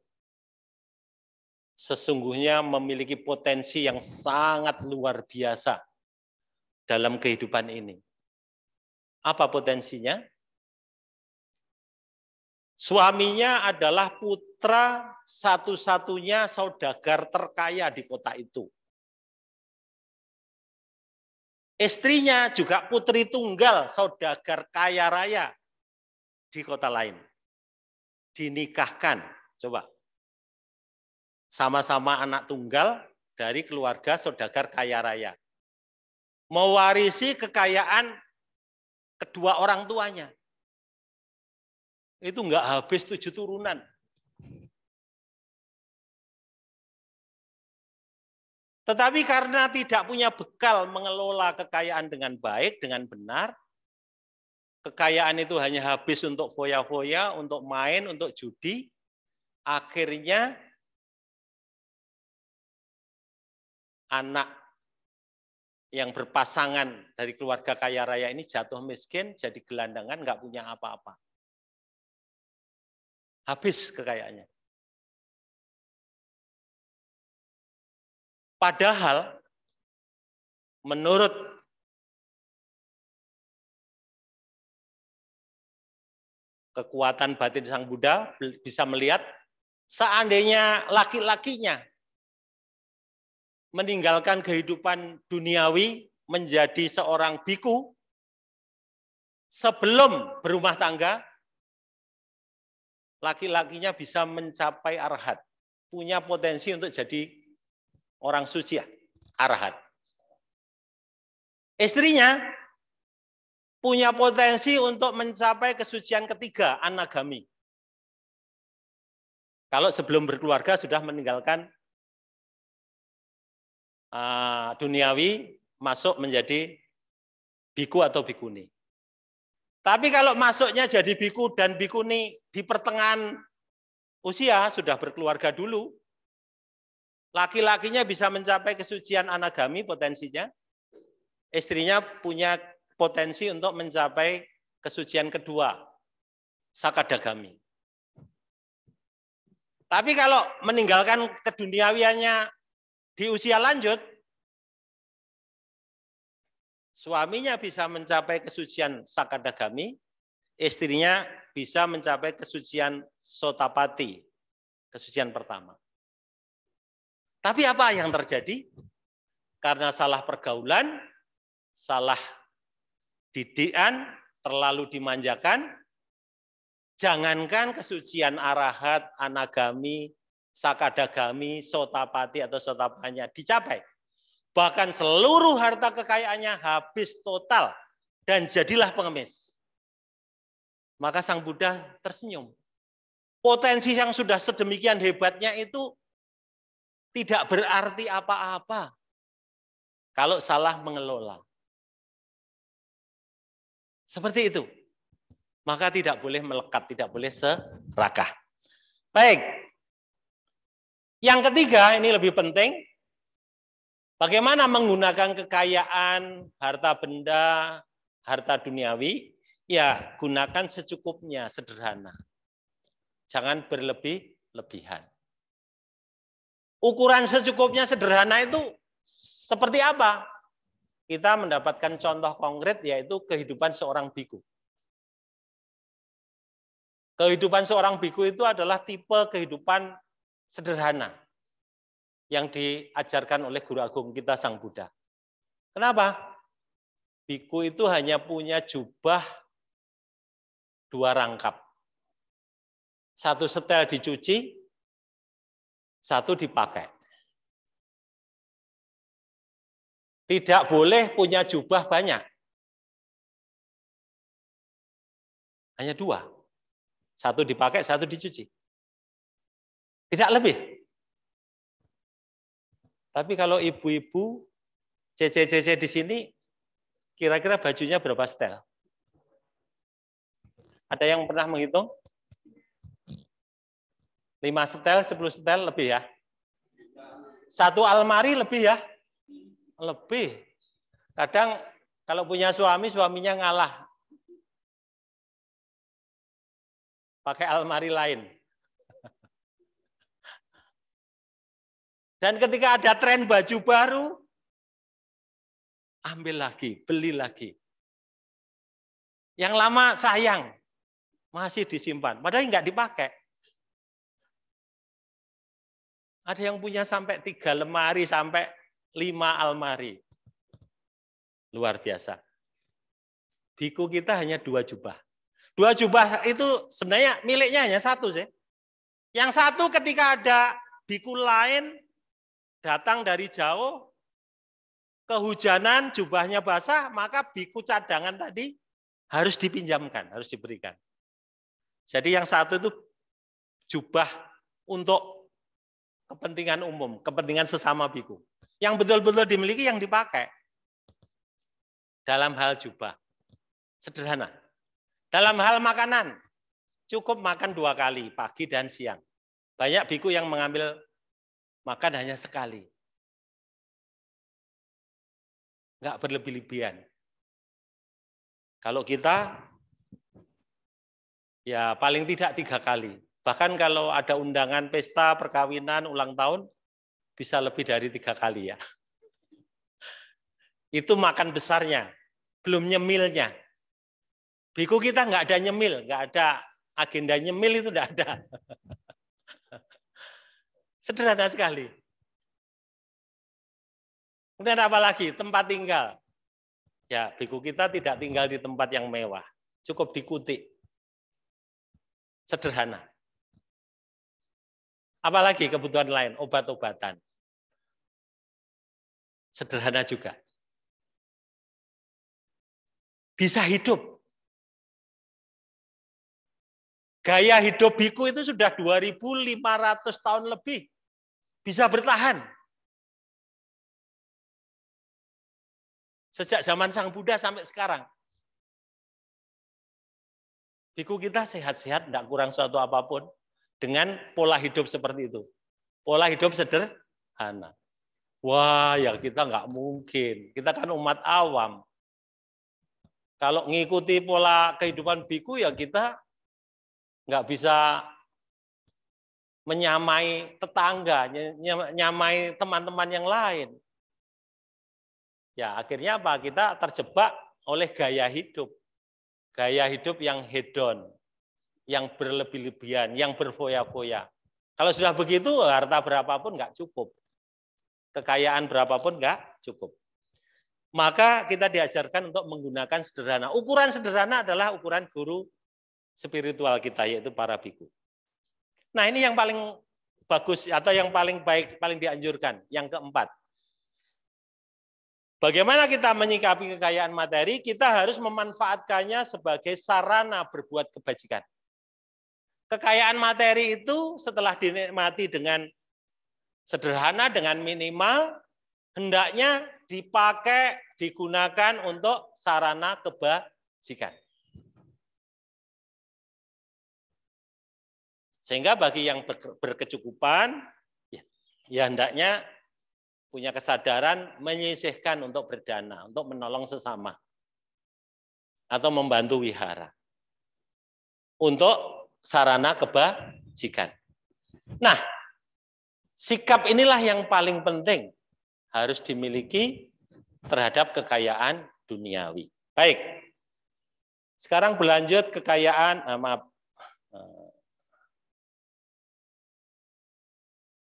sesungguhnya memiliki potensi yang sangat luar biasa dalam kehidupan ini. Apa potensinya? Suaminya adalah putra satu-satunya saudagar terkaya di kota itu. Istrinya juga putri tunggal saudagar kaya raya di kota lain. Dinikahkan, coba. Sama-sama anak tunggal dari keluarga saudagar kaya raya. Mewarisi kekayaan kedua orang tuanya. Itu nggak habis tujuh turunan. Tetapi karena tidak punya bekal mengelola kekayaan dengan baik, dengan benar, kekayaan itu hanya habis untuk foya-foya, untuk main, untuk judi, akhirnya anak yang berpasangan dari keluarga kaya raya ini jatuh miskin, jadi gelandangan, nggak punya apa-apa habis kekayaannya. Padahal menurut kekuatan batin Sang Buddha bisa melihat seandainya laki-lakinya meninggalkan kehidupan duniawi menjadi seorang biku sebelum berumah tangga laki-lakinya bisa mencapai arahat, punya potensi untuk jadi orang suci ya, arahat. Istrinya punya potensi untuk mencapai kesucian ketiga, anagami. Kalau sebelum berkeluarga sudah meninggalkan ah, duniawi, masuk menjadi biku atau bikuni. Tapi kalau masuknya jadi biku dan bikuni di pertengahan usia, sudah berkeluarga dulu, laki-lakinya bisa mencapai kesucian anagami potensinya, istrinya punya potensi untuk mencapai kesucian kedua, sakadagami. Tapi kalau meninggalkan keduniawiannya di usia lanjut, Suaminya bisa mencapai kesucian sakadagami, istrinya bisa mencapai kesucian sotapati, kesucian pertama. Tapi apa yang terjadi? Karena salah pergaulan, salah didikan, terlalu dimanjakan, jangankan kesucian arahat, anagami, sakadagami, sotapati atau sotapanya dicapai. Bahkan seluruh harta kekayaannya habis total dan jadilah pengemis. Maka sang Buddha tersenyum. Potensi yang sudah sedemikian hebatnya itu tidak berarti apa-apa kalau salah mengelola. Seperti itu. Maka tidak boleh melekat, tidak boleh serakah. Baik. Yang ketiga, ini lebih penting, Bagaimana menggunakan kekayaan, harta benda, harta duniawi? Ya, gunakan secukupnya, sederhana. Jangan berlebih-lebihan. Ukuran secukupnya sederhana itu seperti apa? Kita mendapatkan contoh konkret yaitu kehidupan seorang biku. Kehidupan seorang biku itu adalah tipe kehidupan sederhana yang diajarkan oleh guru agung kita Sang Buddha. Kenapa? Biku itu hanya punya jubah dua rangkap. Satu setel dicuci, satu dipakai. Tidak boleh punya jubah banyak. Hanya dua. Satu dipakai, satu dicuci. Tidak lebih. Tapi kalau ibu-ibu CCCC di sini, kira-kira bajunya berapa setel? Ada yang pernah menghitung? 5 setel, 10 setel lebih ya? Satu almari lebih ya? Lebih. Kadang kalau punya suami, suaminya ngalah. Pakai almari lain. Dan ketika ada tren baju baru, ambil lagi, beli lagi. Yang lama sayang, masih disimpan. Padahal nggak dipakai. Ada yang punya sampai tiga lemari, sampai lima almari. Luar biasa. Biku kita hanya dua jubah. Dua jubah itu sebenarnya miliknya hanya satu sih. Yang satu ketika ada biku lain datang dari jauh, kehujanan, jubahnya basah, maka biku cadangan tadi harus dipinjamkan, harus diberikan. Jadi yang satu itu jubah untuk kepentingan umum, kepentingan sesama biku. Yang betul-betul dimiliki yang dipakai dalam hal jubah. Sederhana. Dalam hal makanan, cukup makan dua kali, pagi dan siang. Banyak biku yang mengambil makan hanya sekali. Enggak berlebih-lebihan. Kalau kita, ya paling tidak tiga kali. Bahkan kalau ada undangan pesta, perkawinan, ulang tahun, bisa lebih dari tiga kali ya. (laughs) Itu makan besarnya, belum nyemilnya. Biku kita nggak ada nyemil, nggak ada agenda nyemil itu nggak ada. (laughs) Sederhana sekali. Kemudian apa lagi? Tempat tinggal. Ya, biku kita tidak tinggal di tempat yang mewah. Cukup dikutik. Sederhana. Apalagi kebutuhan lain, obat-obatan. Sederhana juga. Bisa hidup. Gaya hidup biku itu sudah 2.500 tahun lebih bisa bertahan. Sejak zaman Sang Buddha sampai sekarang. Biku kita sehat-sehat, tidak kurang suatu apapun. Dengan pola hidup seperti itu. Pola hidup sederhana. Wah, ya kita nggak mungkin. Kita kan umat awam. Kalau ngikuti pola kehidupan biku, ya kita nggak bisa menyamai tetangga, menyamai teman-teman yang lain. Ya, akhirnya apa? Kita terjebak oleh gaya hidup. Gaya hidup yang hedon, yang berlebih-lebihan, yang berfoya-foya. Kalau sudah begitu, harta berapapun nggak cukup. Kekayaan berapapun nggak cukup. Maka kita diajarkan untuk menggunakan sederhana. Ukuran sederhana adalah ukuran guru spiritual kita, yaitu para biku. Nah, ini yang paling bagus atau yang paling baik, paling dianjurkan, yang keempat. Bagaimana kita menyikapi kekayaan materi? Kita harus memanfaatkannya sebagai sarana berbuat kebajikan. Kekayaan materi itu setelah dinikmati dengan sederhana, dengan minimal, hendaknya dipakai, digunakan untuk sarana kebajikan. Sehingga bagi yang berkecukupan, ya, ya, hendaknya punya kesadaran menyisihkan untuk berdana, untuk menolong sesama, atau membantu wihara. Untuk sarana kebajikan. Nah, sikap inilah yang paling penting harus dimiliki terhadap kekayaan duniawi. Baik, sekarang berlanjut kekayaan, ah, maaf,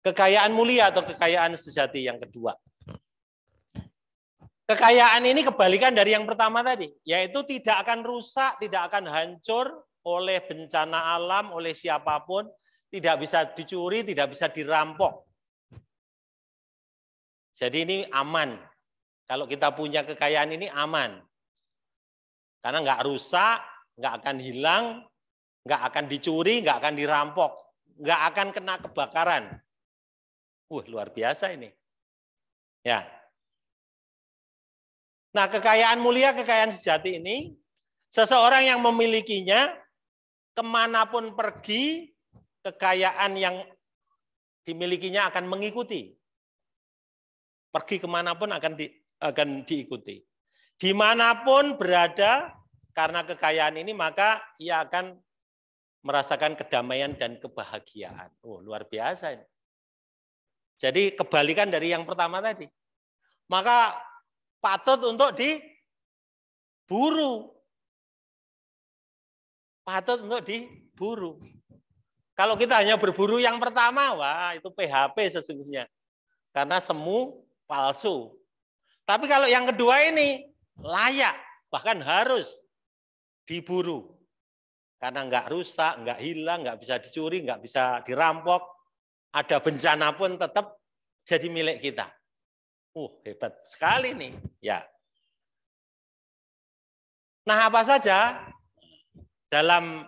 Kekayaan mulia atau kekayaan sejati yang kedua. Hmm. Kekayaan ini kebalikan dari yang pertama tadi, yaitu tidak akan rusak, tidak akan hancur oleh bencana alam, oleh siapapun, tidak bisa dicuri, tidak bisa dirampok. Jadi ini aman. Kalau kita punya kekayaan ini aman. Karena nggak rusak, nggak akan hilang, nggak akan dicuri, nggak akan dirampok, nggak akan kena kebakaran. Wah, luar biasa ini. Ya. Nah, kekayaan mulia, kekayaan sejati ini, seseorang yang memilikinya, kemanapun pergi, kekayaan yang dimilikinya akan mengikuti. Pergi kemanapun akan di, akan diikuti. Dimanapun berada, karena kekayaan ini maka ia akan merasakan kedamaian dan kebahagiaan. Oh, luar biasa ini. Jadi kebalikan dari yang pertama tadi. Maka patut untuk diburu. Patut untuk diburu. Kalau kita hanya berburu yang pertama, wah itu PHP sesungguhnya. Karena semu palsu. Tapi kalau yang kedua ini layak, bahkan harus diburu. Karena nggak rusak, nggak hilang, nggak bisa dicuri, nggak bisa dirampok, ada bencana pun tetap jadi milik kita. Uh, hebat sekali nih. Ya. Nah, apa saja dalam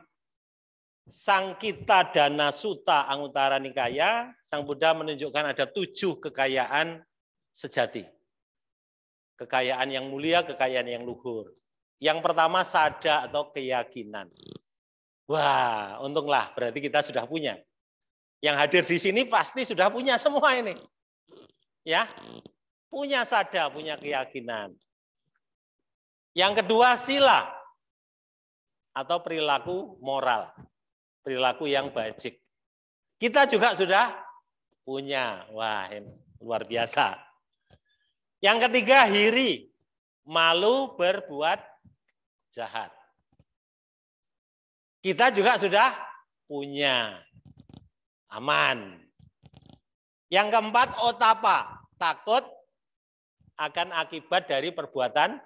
sang kita Dana Suta anguttara Nikaya, Sang Buddha menunjukkan ada tujuh kekayaan sejati. Kekayaan yang mulia, kekayaan yang luhur. Yang pertama sada atau keyakinan. Wah, untunglah berarti kita sudah punya yang hadir di sini pasti sudah punya semua ini. Ya. Punya sada, punya keyakinan. Yang kedua sila atau perilaku moral. Perilaku yang bajik. Kita juga sudah punya. Wah, luar biasa. Yang ketiga hiri, malu berbuat jahat. Kita juga sudah punya aman. Yang keempat, otapa, takut akan akibat dari perbuatan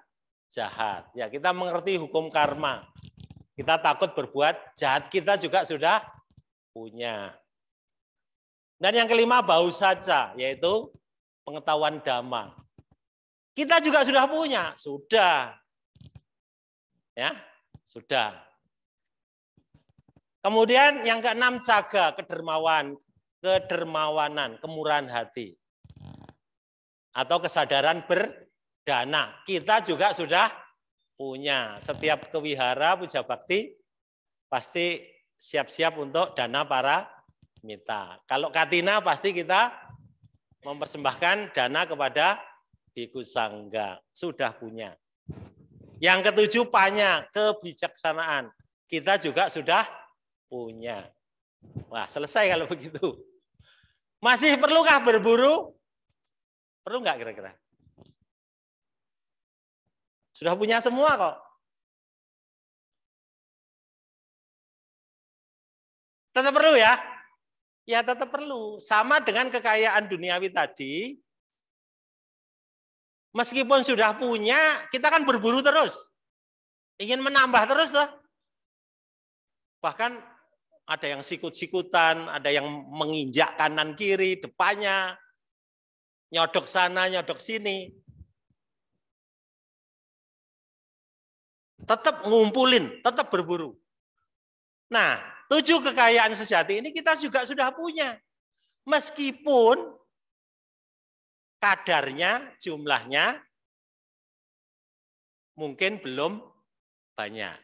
jahat. Ya, kita mengerti hukum karma. Kita takut berbuat jahat, kita juga sudah punya. Dan yang kelima, bau saja, yaitu pengetahuan dhamma. Kita juga sudah punya, sudah. Ya, sudah. Kemudian yang keenam jaga kedermawan, kedermawanan, kemurahan hati. Atau kesadaran berdana. Kita juga sudah punya. Setiap kewihara puja bakti pasti siap-siap untuk dana para mita. Kalau katina pasti kita mempersembahkan dana kepada biku sangga. Sudah punya. Yang ketujuh panya, kebijaksanaan. Kita juga sudah punya. Wah, selesai kalau begitu. Masih perlukah berburu? Perlu nggak kira-kira? Sudah punya semua kok. Tetap perlu ya? Ya tetap perlu. Sama dengan kekayaan duniawi tadi, meskipun sudah punya, kita kan berburu terus. Ingin menambah terus. loh, Bahkan ada yang sikut-sikutan, ada yang menginjak kanan kiri depannya, nyodok sana, nyodok sini. Tetap ngumpulin, tetap berburu. Nah, tujuh kekayaan sejati ini kita juga sudah punya. Meskipun kadarnya, jumlahnya mungkin belum banyak.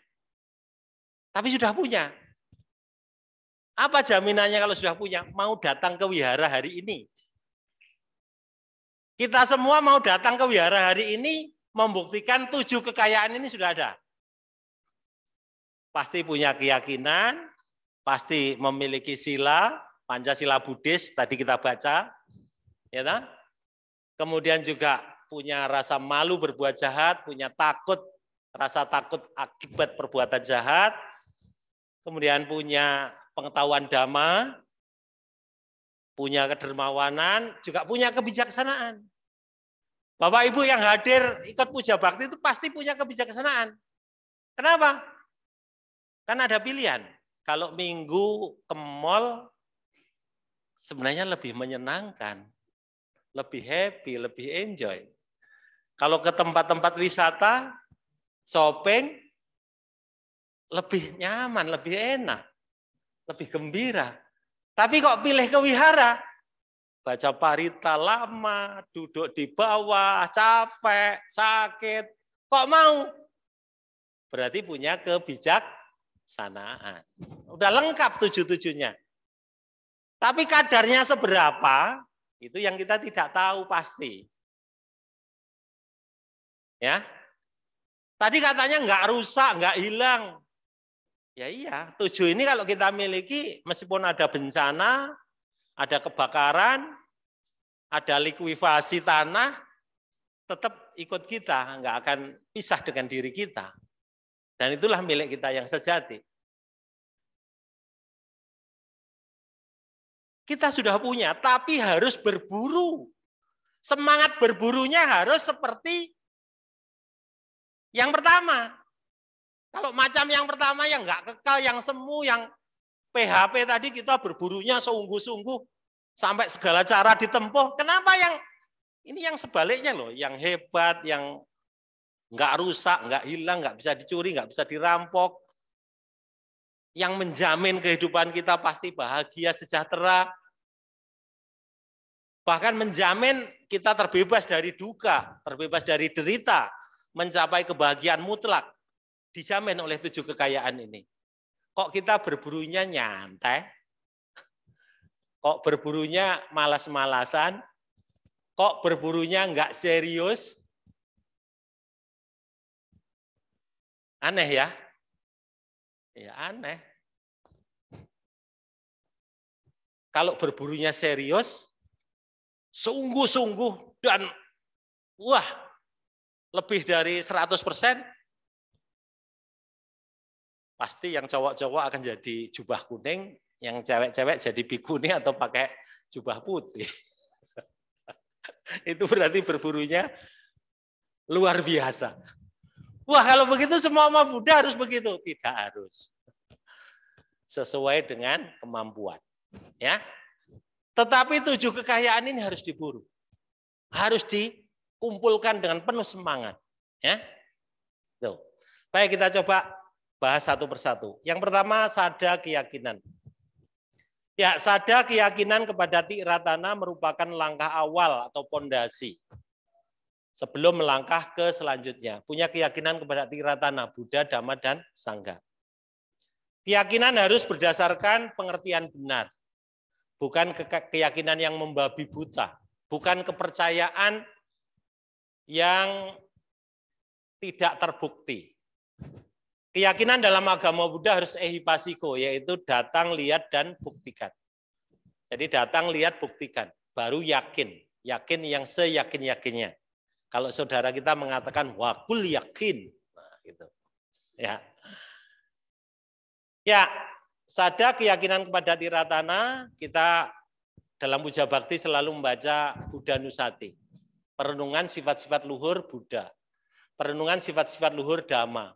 Tapi sudah punya. Apa jaminannya kalau sudah punya? Mau datang ke wihara hari ini. Kita semua mau datang ke wihara hari ini membuktikan tujuh kekayaan ini sudah ada. Pasti punya keyakinan, pasti memiliki sila, Pancasila Buddhis tadi kita baca, ya tak? Kemudian juga punya rasa malu berbuat jahat, punya takut, rasa takut akibat perbuatan jahat, kemudian punya pengetahuan dhamma, punya kedermawanan, juga punya kebijaksanaan. Bapak Ibu yang hadir ikut puja bakti itu pasti punya kebijaksanaan. Kenapa? Karena ada pilihan. Kalau minggu ke mall sebenarnya lebih menyenangkan, lebih happy, lebih enjoy. Kalau ke tempat-tempat wisata, shopping lebih nyaman, lebih enak lebih gembira. Tapi kok pilih ke wihara? Baca parita lama, duduk di bawah, capek, sakit. Kok mau? Berarti punya kebijaksanaan. Udah lengkap tujuh-tujuhnya. Tapi kadarnya seberapa, itu yang kita tidak tahu pasti. Ya, Tadi katanya nggak rusak, nggak hilang. Ya iya, tujuh ini kalau kita miliki, meskipun ada bencana, ada kebakaran, ada likuifasi tanah, tetap ikut kita, nggak akan pisah dengan diri kita. Dan itulah milik kita yang sejati. Kita sudah punya, tapi harus berburu. Semangat berburunya harus seperti yang pertama, kalau macam yang pertama yang enggak kekal, yang semu, yang PHP tadi kita berburunya sungguh-sungguh sampai segala cara ditempuh. Kenapa yang ini yang sebaliknya loh, yang hebat, yang enggak rusak, enggak hilang, enggak bisa dicuri, enggak bisa dirampok, yang menjamin kehidupan kita pasti bahagia, sejahtera, bahkan menjamin kita terbebas dari duka, terbebas dari derita, mencapai kebahagiaan mutlak dijamin oleh tujuh kekayaan ini. Kok kita berburunya nyantai? Kok berburunya malas-malasan? Kok berburunya nggak serius? Aneh ya? Ya aneh. Kalau berburunya serius, sungguh-sungguh dan wah lebih dari 100 persen, Pasti yang cowok-cowok akan jadi jubah kuning, yang cewek-cewek jadi bikuni atau pakai jubah putih. (laughs) Itu berarti berburunya luar biasa. Wah kalau begitu semua umat Buddha harus begitu. Tidak harus. Sesuai dengan kemampuan. ya. Tetapi tujuh kekayaan ini harus diburu. Harus dikumpulkan dengan penuh semangat. Ya. Tuh. Baik kita coba bahas satu persatu. Yang pertama, sada keyakinan. Ya, sada keyakinan kepada Tiratana merupakan langkah awal atau pondasi sebelum melangkah ke selanjutnya. Punya keyakinan kepada Tiratana, Buddha, Dhamma, dan Sangha. Keyakinan harus berdasarkan pengertian benar, bukan ke keyakinan yang membabi buta, bukan kepercayaan yang tidak terbukti. Keyakinan dalam agama Buddha harus ehipasiko, yaitu datang, lihat, dan buktikan. Jadi datang, lihat, buktikan. Baru yakin. Yakin yang seyakin-yakinnya. Kalau saudara kita mengatakan wakul yakin. Nah, gitu. Ya. Ya, sada keyakinan kepada tiratana, kita dalam puja bakti selalu membaca Buddha Nusati. Perenungan sifat-sifat luhur Buddha. Perenungan sifat-sifat luhur Dhamma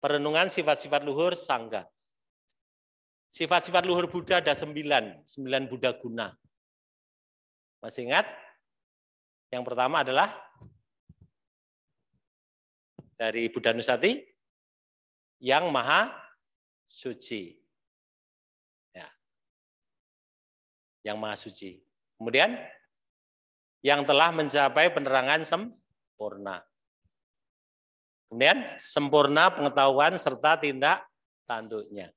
Perenungan sifat-sifat luhur sangga. Sifat-sifat luhur Buddha ada sembilan, sembilan Buddha guna. Masih ingat? Yang pertama adalah dari Buddha Nusati yang maha suci. Ya. Yang maha suci. Kemudian yang telah mencapai penerangan sempurna. Kemudian sempurna pengetahuan serta tindak tanduknya.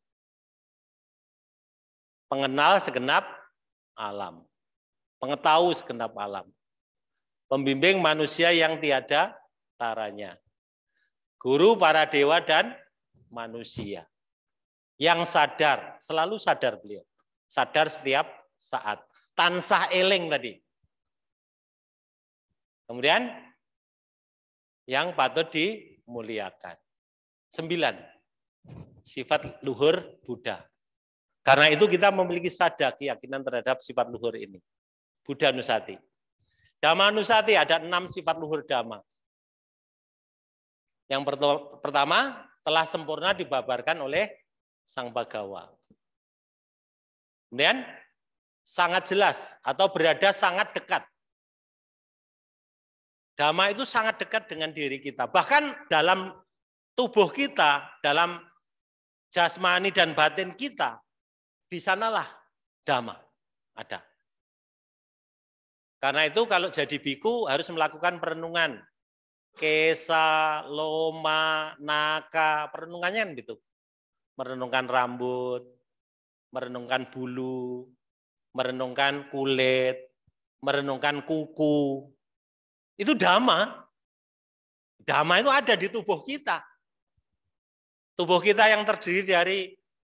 Pengenal segenap alam. Pengetahu segenap alam. Pembimbing manusia yang tiada taranya. Guru para dewa dan manusia. Yang sadar, selalu sadar beliau. Sadar setiap saat. Tansah eling tadi. Kemudian yang patut di muliakan. Sembilan, sifat luhur Buddha. Karena itu kita memiliki sadar keyakinan terhadap sifat luhur ini. Buddha Nusati. Dhamma Nusati ada enam sifat luhur Dhamma. Yang pertama, telah sempurna dibabarkan oleh Sang Bagawa. Kemudian, sangat jelas atau berada sangat dekat Dhamma itu sangat dekat dengan diri kita. Bahkan dalam tubuh kita, dalam jasmani dan batin kita, di sanalah dhamma ada. Karena itu kalau jadi biku harus melakukan perenungan. Kesa, loma, naka, perenungannya kan gitu. Merenungkan rambut, merenungkan bulu, merenungkan kulit, merenungkan kuku, itu dhamma. Dhamma itu ada di tubuh kita. Tubuh kita yang terdiri dari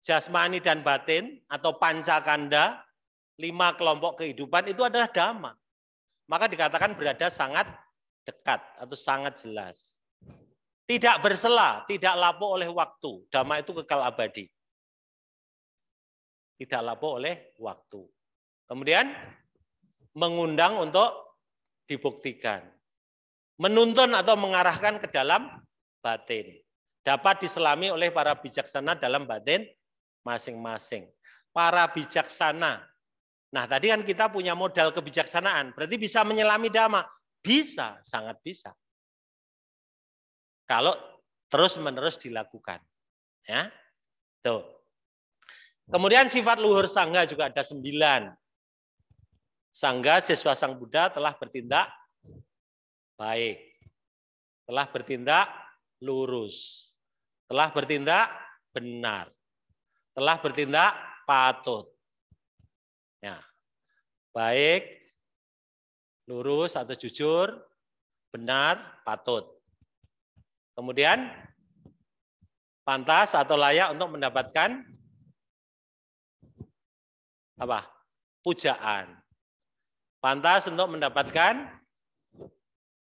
jasmani dan batin atau pancakanda, lima kelompok kehidupan itu adalah dhamma. Maka dikatakan berada sangat dekat atau sangat jelas. Tidak bersela, tidak lapuk oleh waktu. Dhamma itu kekal abadi. Tidak lapuk oleh waktu. Kemudian mengundang untuk dibuktikan menuntun atau mengarahkan ke dalam batin. Dapat diselami oleh para bijaksana dalam batin masing-masing. Para bijaksana. Nah, tadi kan kita punya modal kebijaksanaan. Berarti bisa menyelami dhamma. Bisa, sangat bisa. Kalau terus-menerus dilakukan. Ya, Tuh. Kemudian sifat luhur sangga juga ada sembilan. Sangga, siswa sang Buddha telah bertindak baik. Telah bertindak lurus. Telah bertindak benar. Telah bertindak patut. Ya. Baik, lurus atau jujur, benar, patut. Kemudian pantas atau layak untuk mendapatkan apa? pujaan. Pantas untuk mendapatkan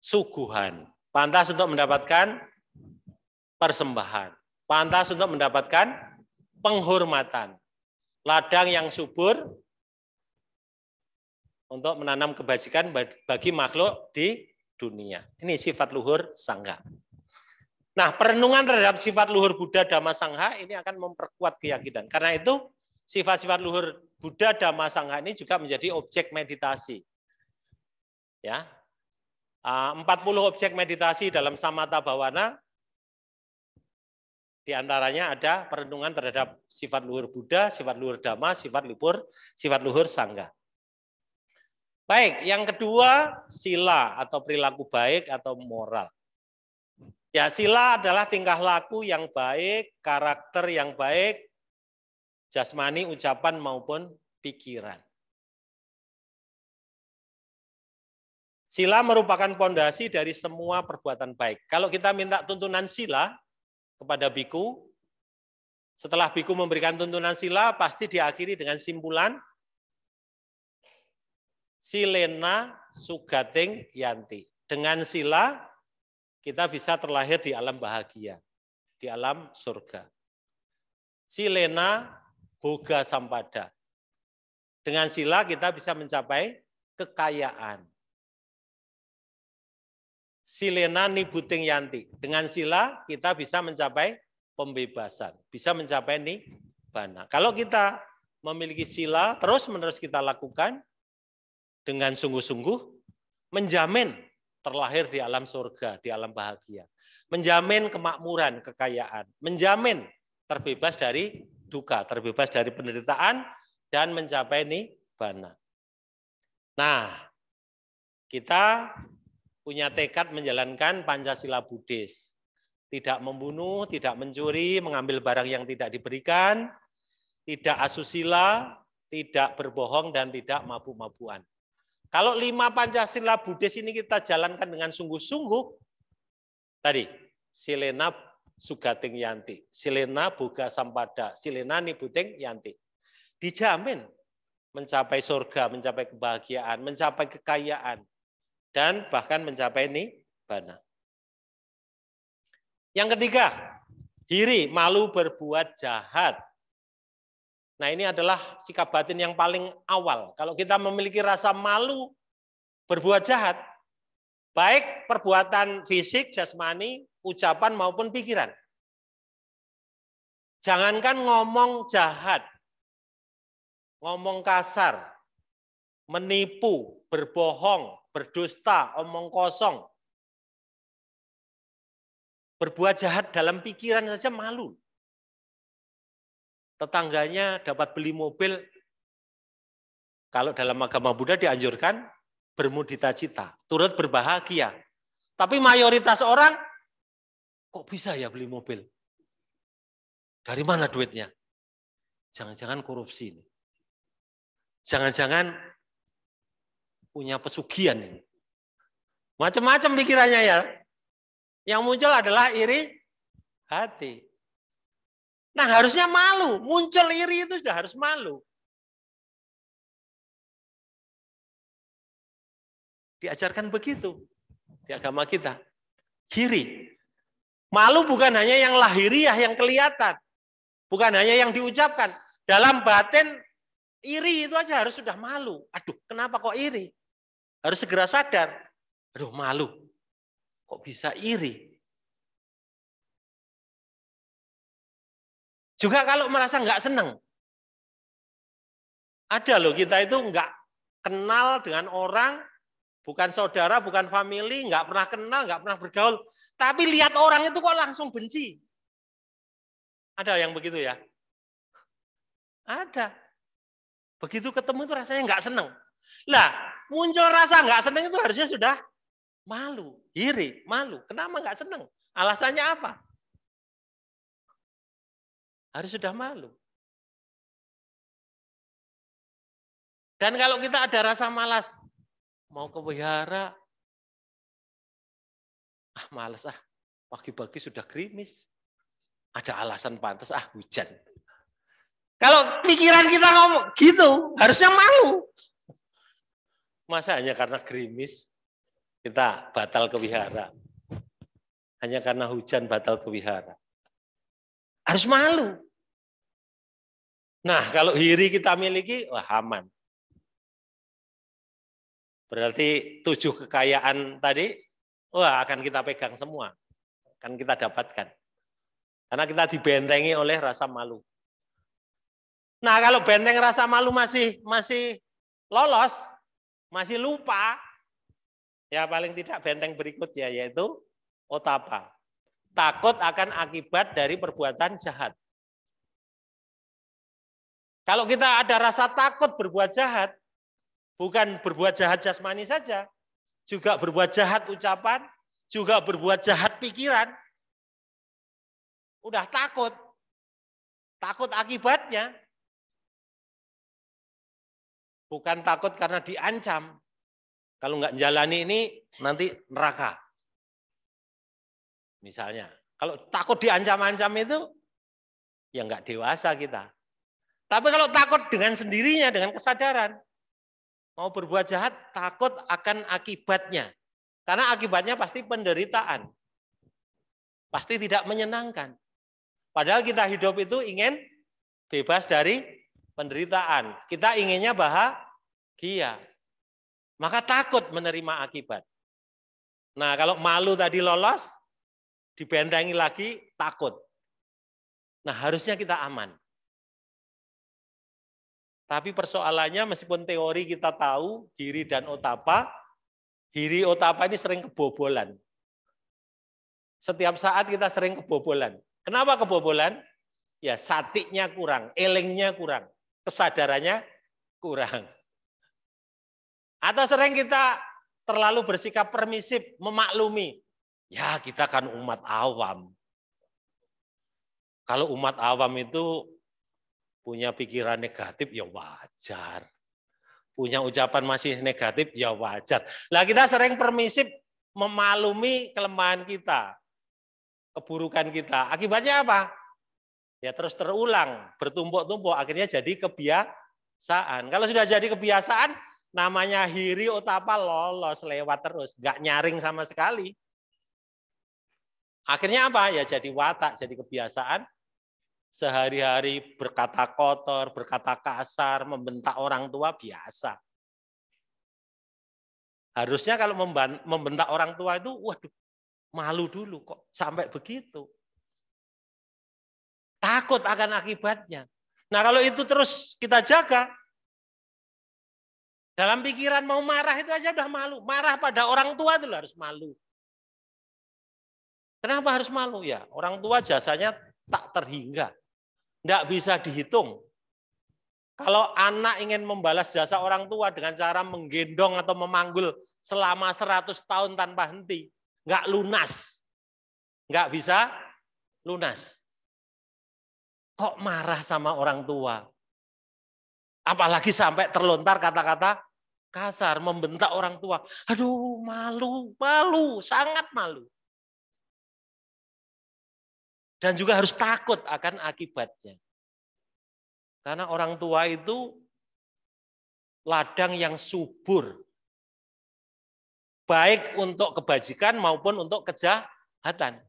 suguhan. Pantas untuk mendapatkan persembahan. Pantas untuk mendapatkan penghormatan. Ladang yang subur untuk menanam kebajikan bagi makhluk di dunia. Ini sifat luhur sangga. Nah, perenungan terhadap sifat luhur Buddha Dhamma Sangha ini akan memperkuat keyakinan. Karena itu, sifat-sifat luhur Buddha Dhamma Sangha ini juga menjadi objek meditasi. Ya, 40 ah, objek meditasi dalam Samata Bhavana, di antaranya ada perenungan terhadap sifat luhur Buddha, sifat luhur Dhamma, sifat luhur, sifat luhur Sangga. Baik, yang kedua sila atau perilaku baik atau moral. Ya, sila adalah tingkah laku yang baik, karakter yang baik, jasmani, ucapan maupun pikiran. Sila merupakan pondasi dari semua perbuatan baik. Kalau kita minta tuntunan sila kepada biku, setelah biku memberikan tuntunan sila, pasti diakhiri dengan simpulan silena sugating yanti. Dengan sila, kita bisa terlahir di alam bahagia, di alam surga. Silena boga sampada. Dengan sila kita bisa mencapai kekayaan, Silena Nibuting Yanti. Dengan sila kita bisa mencapai pembebasan, bisa mencapai nibbana. Kalau kita memiliki sila terus-menerus kita lakukan dengan sungguh-sungguh menjamin terlahir di alam surga, di alam bahagia. Menjamin kemakmuran, kekayaan, menjamin terbebas dari duka, terbebas dari penderitaan dan mencapai nibbana. Nah, kita punya tekad menjalankan Pancasila Buddhis. Tidak membunuh, tidak mencuri, mengambil barang yang tidak diberikan, tidak asusila, tidak berbohong, dan tidak mabuk-mabuan. Kalau lima Pancasila Buddhis ini kita jalankan dengan sungguh-sungguh, tadi, silena sugating yanti, silena buga sampada, silena nibuting yanti. Dijamin mencapai surga, mencapai kebahagiaan, mencapai kekayaan, dan bahkan mencapai nibbana. Yang ketiga, diri malu berbuat jahat. Nah, ini adalah sikap batin yang paling awal. Kalau kita memiliki rasa malu berbuat jahat, baik perbuatan fisik, jasmani, ucapan maupun pikiran. Jangankan ngomong jahat, ngomong kasar, menipu, berbohong, berdusta, omong kosong, berbuat jahat dalam pikiran saja malu. Tetangganya dapat beli mobil, kalau dalam agama Buddha dianjurkan bermudita cita, turut berbahagia. Tapi mayoritas orang, kok bisa ya beli mobil? Dari mana duitnya? Jangan-jangan korupsi Jangan-jangan punya pesugihan ini. Macam-macam pikirannya ya. Yang muncul adalah iri hati. Nah harusnya malu. Muncul iri itu sudah harus malu. Diajarkan begitu di agama kita. Kiri. Malu bukan hanya yang lahiriah yang kelihatan. Bukan hanya yang diucapkan. Dalam batin iri itu aja harus sudah malu. Aduh, kenapa kok iri? harus segera sadar. Aduh malu, kok bisa iri? Juga kalau merasa nggak senang. Ada loh kita itu nggak kenal dengan orang, bukan saudara, bukan family, nggak pernah kenal, nggak pernah bergaul. Tapi lihat orang itu kok langsung benci. Ada yang begitu ya? Ada. Begitu ketemu itu rasanya nggak senang. Lah, muncul rasa nggak seneng itu harusnya sudah malu, iri, malu. Kenapa nggak seneng Alasannya apa? Harus sudah malu. Dan kalau kita ada rasa malas, mau ke wihara, ah malas ah, pagi-pagi sudah krimis Ada alasan pantas ah hujan. Kalau pikiran kita ngomong gitu, harusnya malu. Masa hanya karena gerimis kita batal ke wihara? Hanya karena hujan batal ke wihara? Harus malu. Nah, kalau hiri kita miliki, wah aman. Berarti tujuh kekayaan tadi, wah akan kita pegang semua. Akan kita dapatkan. Karena kita dibentengi oleh rasa malu. Nah, kalau benteng rasa malu masih masih lolos, masih lupa, ya paling tidak benteng berikutnya yaitu otapa. Takut akan akibat dari perbuatan jahat. Kalau kita ada rasa takut berbuat jahat, bukan berbuat jahat jasmani saja, juga berbuat jahat ucapan, juga berbuat jahat pikiran. Udah takut. Takut akibatnya, Bukan takut karena diancam. Kalau nggak jalani ini nanti neraka. Misalnya, kalau takut diancam-ancam itu ya nggak dewasa kita. Tapi kalau takut dengan sendirinya, dengan kesadaran, mau berbuat jahat, takut akan akibatnya. Karena akibatnya pasti penderitaan. Pasti tidak menyenangkan. Padahal kita hidup itu ingin bebas dari penderitaan. Kita inginnya bahagia. Maka takut menerima akibat. Nah, kalau malu tadi lolos, dibentengi lagi takut. Nah, harusnya kita aman. Tapi persoalannya meskipun teori kita tahu diri dan otapa, diri otapa ini sering kebobolan. Setiap saat kita sering kebobolan. Kenapa kebobolan? Ya satiknya kurang, elengnya kurang kesadarannya kurang. Atau sering kita terlalu bersikap permisif, memaklumi. Ya kita kan umat awam. Kalau umat awam itu punya pikiran negatif ya wajar. Punya ucapan masih negatif ya wajar. Lah kita sering permisif memalumi kelemahan kita, keburukan kita. Akibatnya apa? ya terus terulang, bertumpuk-tumpuk, akhirnya jadi kebiasaan. Kalau sudah jadi kebiasaan, namanya hiri utapa lolos lewat terus, nggak nyaring sama sekali. Akhirnya apa? Ya jadi watak, jadi kebiasaan. Sehari-hari berkata kotor, berkata kasar, membentak orang tua biasa. Harusnya kalau membentak orang tua itu, waduh, malu dulu kok sampai begitu takut akan akibatnya. Nah kalau itu terus kita jaga, dalam pikiran mau marah itu aja udah malu. Marah pada orang tua itu harus malu. Kenapa harus malu? Ya orang tua jasanya tak terhingga. Tidak bisa dihitung. Kalau anak ingin membalas jasa orang tua dengan cara menggendong atau memanggul selama 100 tahun tanpa henti, nggak lunas. Nggak bisa lunas kok marah sama orang tua? Apalagi sampai terlontar kata-kata kasar, membentak orang tua. Aduh, malu, malu, sangat malu. Dan juga harus takut akan akibatnya. Karena orang tua itu ladang yang subur. Baik untuk kebajikan maupun untuk kejahatan.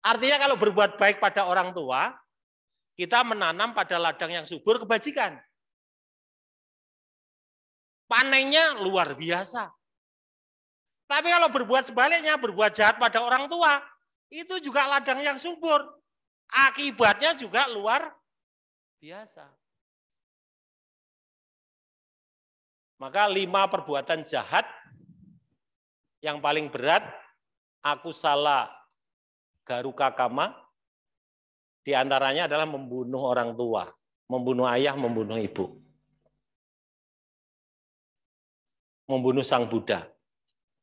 Artinya kalau berbuat baik pada orang tua, kita menanam pada ladang yang subur kebajikan. Panennya luar biasa. Tapi kalau berbuat sebaliknya, berbuat jahat pada orang tua, itu juga ladang yang subur. Akibatnya juga luar biasa. Maka lima perbuatan jahat yang paling berat, aku salah garuka kama, di antaranya adalah membunuh orang tua, membunuh ayah, membunuh ibu. Membunuh sang Buddha,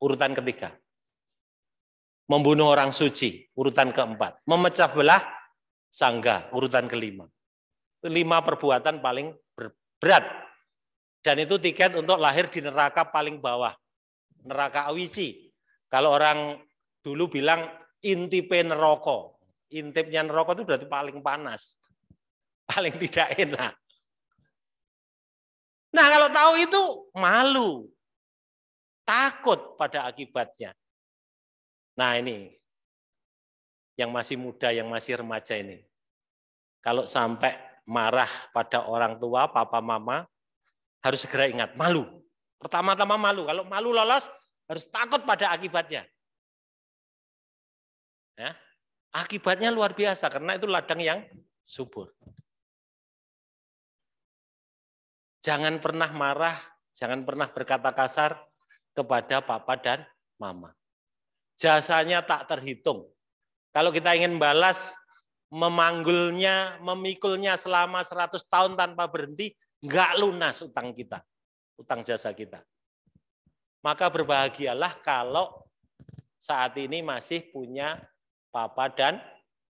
urutan ketiga. Membunuh orang suci, urutan keempat. Memecah belah sangga, urutan kelima. Lima perbuatan paling berat. Dan itu tiket untuk lahir di neraka paling bawah. Neraka awici. Kalau orang dulu bilang intipe neroko, intipnya rokok itu berarti paling panas. Paling tidak enak. Nah kalau tahu itu malu. Takut pada akibatnya. Nah ini. Yang masih muda, yang masih remaja ini. Kalau sampai marah pada orang tua, papa mama, harus segera ingat, malu. Pertama-tama malu. Kalau malu lolos, harus takut pada akibatnya. Ya, Akibatnya luar biasa karena itu ladang yang subur. Jangan pernah marah, jangan pernah berkata kasar kepada papa dan mama. Jasanya tak terhitung. Kalau kita ingin balas memanggulnya, memikulnya selama 100 tahun tanpa berhenti, nggak lunas utang kita, utang jasa kita. Maka berbahagialah kalau saat ini masih punya papa dan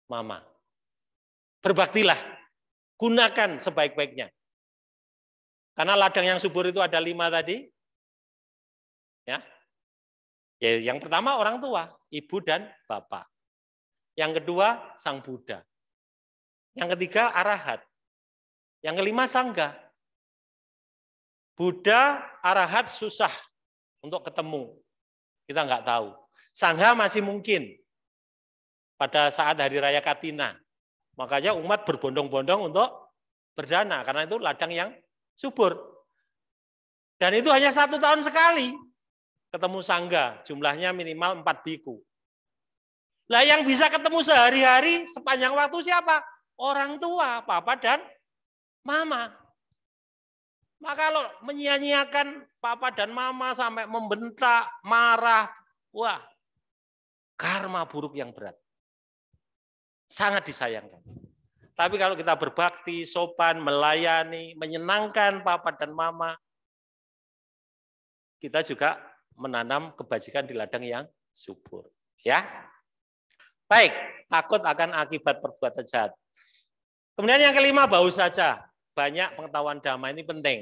mama. Berbaktilah, gunakan sebaik-baiknya. Karena ladang yang subur itu ada lima tadi. Ya. ya yang pertama orang tua, ibu dan bapak. Yang kedua, sang Buddha. Yang ketiga, arahat. Yang kelima, sangga. Buddha, arahat susah untuk ketemu. Kita nggak tahu. Sangha masih mungkin pada saat hari raya Katina. Makanya umat berbondong-bondong untuk berdana karena itu ladang yang subur. Dan itu hanya satu tahun sekali ketemu sangga, jumlahnya minimal empat biku. Nah yang bisa ketemu sehari-hari sepanjang waktu siapa? Orang tua, papa dan mama. Maka kalau menyia-nyiakan papa dan mama sampai membentak, marah, wah karma buruk yang berat sangat disayangkan. Tapi kalau kita berbakti, sopan, melayani, menyenangkan papa dan mama, kita juga menanam kebajikan di ladang yang subur. Ya, Baik, takut akan akibat perbuatan jahat. Kemudian yang kelima, bau saja. Banyak pengetahuan dhamma ini penting.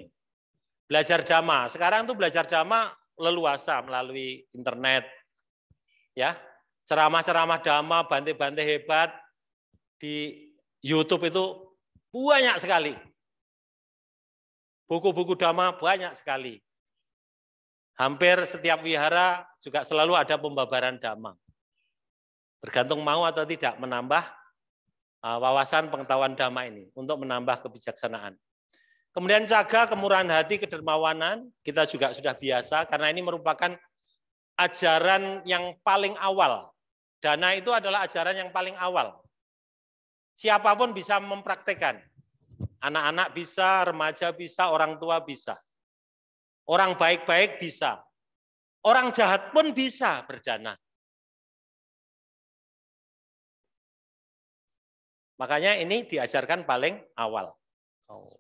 Belajar dhamma. Sekarang tuh belajar dhamma leluasa melalui internet. Ya, ceramah-ceramah dhamma, bante-bante hebat, di YouTube itu banyak sekali. Buku-buku dhamma banyak sekali. Hampir setiap wihara juga selalu ada pembabaran dhamma. Bergantung mau atau tidak menambah uh, wawasan pengetahuan dhamma ini untuk menambah kebijaksanaan. Kemudian jaga kemurahan hati, kedermawanan, kita juga sudah biasa karena ini merupakan ajaran yang paling awal. Dana itu adalah ajaran yang paling awal Siapapun bisa mempraktekkan. Anak-anak bisa, remaja bisa, orang tua bisa. Orang baik-baik bisa. Orang jahat pun bisa berdana. Makanya ini diajarkan paling awal. Oh.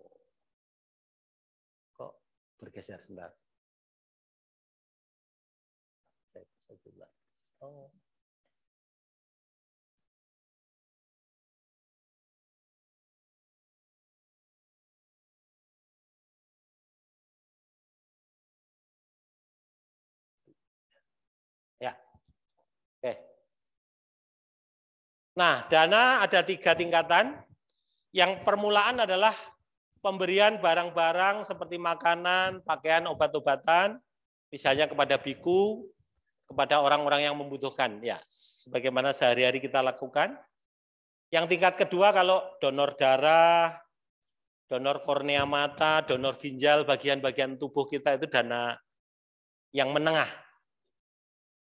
Kok bergeser sebentar? Oh. Ya. Oke. Nah, dana ada tiga tingkatan. Yang permulaan adalah pemberian barang-barang seperti makanan, pakaian, obat-obatan, misalnya kepada biku, kepada orang-orang yang membutuhkan. Ya, sebagaimana sehari-hari kita lakukan. Yang tingkat kedua kalau donor darah, donor kornea mata, donor ginjal, bagian-bagian tubuh kita itu dana yang menengah.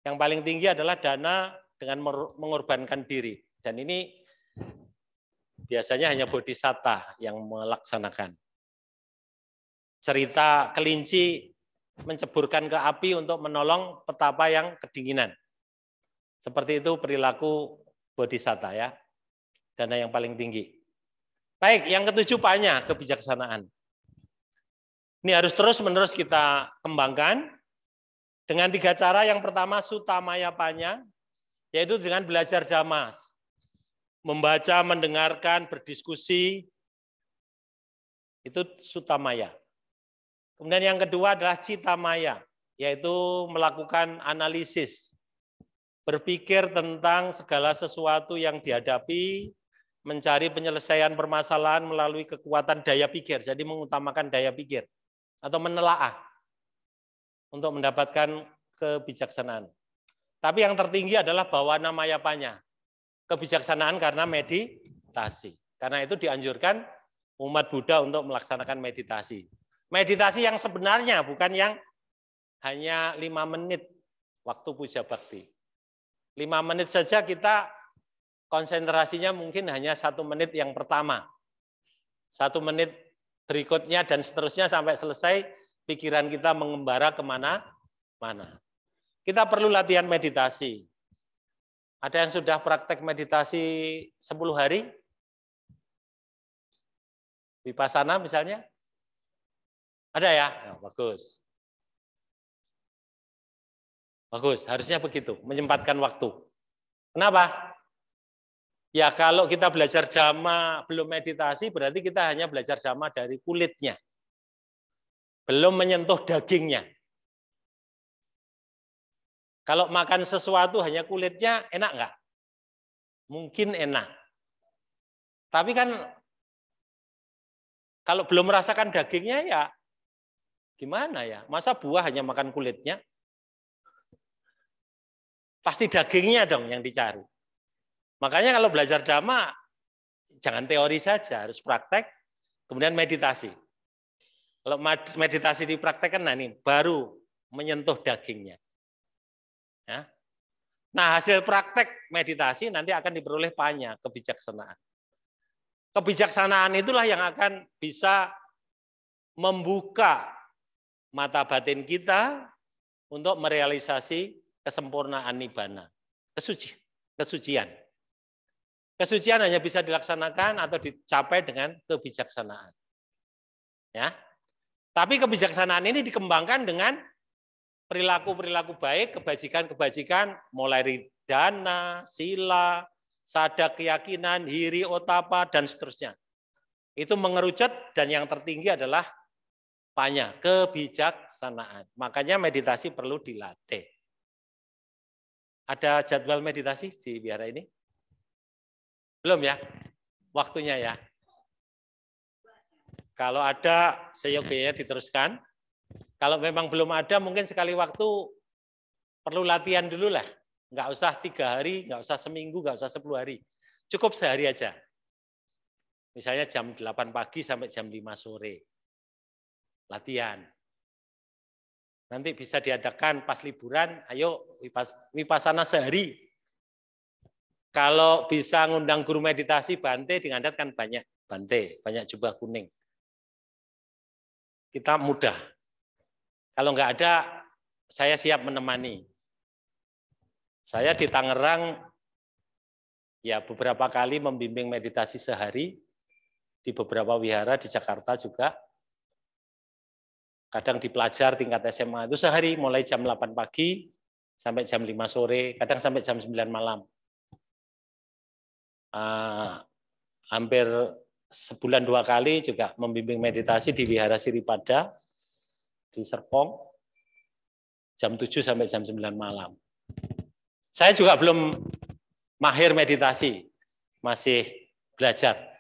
Yang paling tinggi adalah dana dengan mengorbankan diri. Dan ini biasanya hanya bodhisatta yang melaksanakan. Cerita kelinci menceburkan ke api untuk menolong petapa yang kedinginan. Seperti itu perilaku bodhisatta ya. Dana yang paling tinggi. Baik, yang ketujuh banyak kebijaksanaan. Ini harus terus-menerus kita kembangkan dengan tiga cara, yang pertama sutamaya panya, yaitu dengan belajar damas. Membaca, mendengarkan, berdiskusi, itu sutamaya. Kemudian yang kedua adalah citamaya, yaitu melakukan analisis, berpikir tentang segala sesuatu yang dihadapi, mencari penyelesaian permasalahan melalui kekuatan daya pikir, jadi mengutamakan daya pikir, atau menelaah untuk mendapatkan kebijaksanaan. Tapi yang tertinggi adalah nama mayapanya. Kebijaksanaan karena meditasi. Karena itu dianjurkan umat Buddha untuk melaksanakan meditasi. Meditasi yang sebenarnya bukan yang hanya lima menit waktu puja bakti. Lima menit saja kita konsentrasinya mungkin hanya satu menit yang pertama. Satu menit berikutnya dan seterusnya sampai selesai pikiran kita mengembara kemana-mana. Kita perlu latihan meditasi. Ada yang sudah praktek meditasi 10 hari? Vipassana misalnya? Ada ya? ya bagus. Bagus, harusnya begitu, menyempatkan waktu. Kenapa? Ya kalau kita belajar dhamma belum meditasi, berarti kita hanya belajar dhamma dari kulitnya. Belum menyentuh dagingnya. Kalau makan sesuatu hanya kulitnya, enak nggak? Mungkin enak. Tapi kan kalau belum merasakan dagingnya ya gimana ya? Masa buah hanya makan kulitnya? Pasti dagingnya dong yang dicari. Makanya kalau belajar dhamma, jangan teori saja, harus praktek, kemudian meditasi. Kalau meditasi dipraktekkan, nah ini baru menyentuh dagingnya. Ya. Nah hasil praktek meditasi nanti akan diperoleh banyak kebijaksanaan. Kebijaksanaan itulah yang akan bisa membuka mata batin kita untuk merealisasi kesempurnaan nibana, kesuci, kesucian. Kesucian hanya bisa dilaksanakan atau dicapai dengan kebijaksanaan. Ya. Tapi kebijaksanaan ini dikembangkan dengan perilaku-perilaku baik, kebajikan-kebajikan, mulai dari dana, sila, sadar keyakinan, hiri, otapa, dan seterusnya. Itu mengerucut dan yang tertinggi adalah panya, kebijaksanaan. Makanya meditasi perlu dilatih. Ada jadwal meditasi di biara ini? Belum ya? Waktunya ya. Kalau ada seyogianya iya. diteruskan. Kalau memang belum ada mungkin sekali waktu perlu latihan dulu lah. Nggak usah tiga hari, nggak usah seminggu, nggak usah sepuluh hari. Cukup sehari aja. Misalnya jam 8 pagi sampai jam 5 sore. Latihan. Nanti bisa diadakan pas liburan, ayo wipasana sehari. Kalau bisa ngundang guru meditasi Bante, diangkat kan banyak Bante, banyak jubah kuning kita mudah. Kalau nggak ada, saya siap menemani. Saya di Tangerang ya beberapa kali membimbing meditasi sehari di beberapa wihara di Jakarta juga. Kadang di pelajar tingkat SMA itu sehari mulai jam 8 pagi sampai jam 5 sore, kadang sampai jam 9 malam. Uh, hampir sebulan dua kali juga membimbing meditasi di Wihara Siripada di Serpong jam 7 sampai jam 9 malam. Saya juga belum mahir meditasi, masih belajar.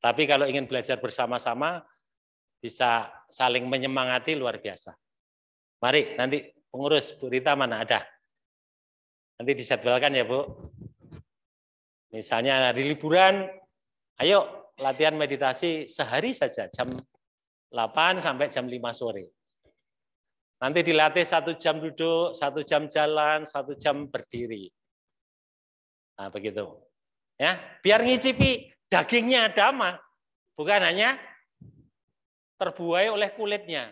Tapi kalau ingin belajar bersama-sama bisa saling menyemangati luar biasa. Mari nanti pengurus Bu Rita mana ada? Nanti dijadwalkan ya Bu. Misalnya hari liburan, ayo latihan meditasi sehari saja jam 8 sampai jam 5 sore. Nanti dilatih satu jam duduk, satu jam jalan, satu jam berdiri. Nah, begitu. Ya, biar ngicipi dagingnya dama, bukan hanya terbuai oleh kulitnya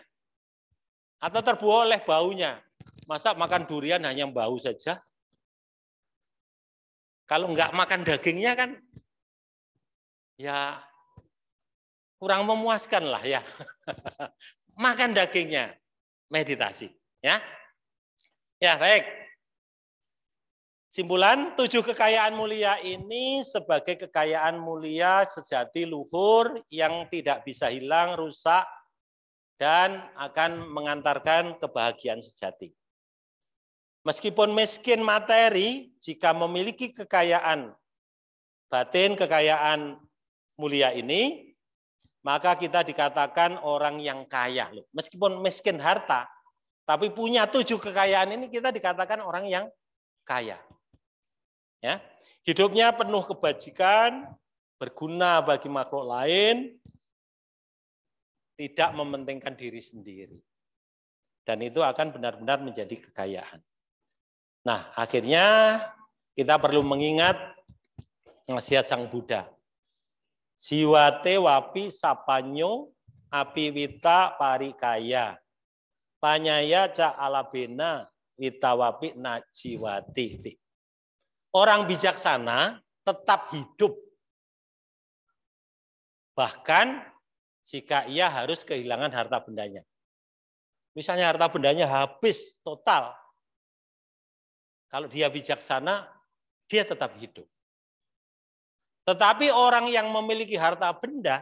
atau terbuai oleh baunya. Masa makan durian hanya bau saja? Kalau enggak makan dagingnya kan ya kurang memuaskan lah ya. (laughs) Makan dagingnya, meditasi. Ya, ya baik. Simpulan, tujuh kekayaan mulia ini sebagai kekayaan mulia sejati luhur yang tidak bisa hilang, rusak, dan akan mengantarkan kebahagiaan sejati. Meskipun miskin materi, jika memiliki kekayaan batin, kekayaan mulia ini, maka kita dikatakan orang yang kaya. meskipun miskin harta, tapi punya tujuh kekayaan ini kita dikatakan orang yang kaya. Ya, hidupnya penuh kebajikan, berguna bagi makhluk lain, tidak mementingkan diri sendiri. Dan itu akan benar-benar menjadi kekayaan. Nah, akhirnya kita perlu mengingat nasihat Sang Buddha Jiwate wapi sapanyo api wita parikaya. Panyaya ca alabena wita wapi na jiwati Orang bijaksana tetap hidup. Bahkan jika ia harus kehilangan harta bendanya. Misalnya harta bendanya habis total. Kalau dia bijaksana, dia tetap hidup. Tetapi orang yang memiliki harta benda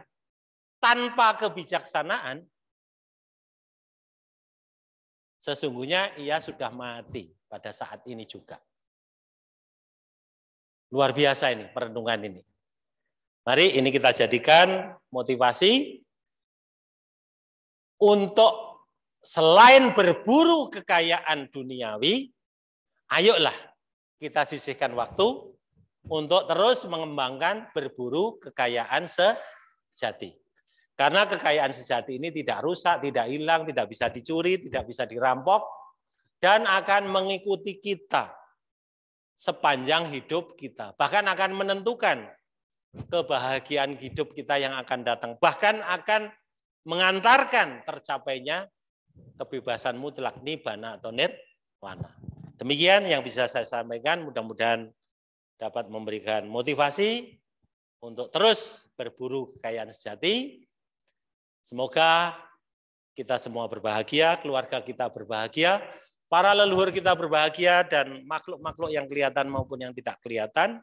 tanpa kebijaksanaan, sesungguhnya ia sudah mati pada saat ini juga. Luar biasa ini perenungan ini. Mari ini kita jadikan motivasi untuk selain berburu kekayaan duniawi, ayolah kita sisihkan waktu untuk terus mengembangkan berburu kekayaan sejati. Karena kekayaan sejati ini tidak rusak, tidak hilang, tidak bisa dicuri, tidak bisa dirampok, dan akan mengikuti kita sepanjang hidup kita. Bahkan akan menentukan kebahagiaan hidup kita yang akan datang. Bahkan akan mengantarkan tercapainya kebebasan mutlak nibana atau nirwana. Demikian yang bisa saya sampaikan, mudah-mudahan dapat memberikan motivasi untuk terus berburu kekayaan sejati. Semoga kita semua berbahagia, keluarga kita berbahagia, para leluhur kita berbahagia, dan makhluk-makhluk yang kelihatan maupun yang tidak kelihatan,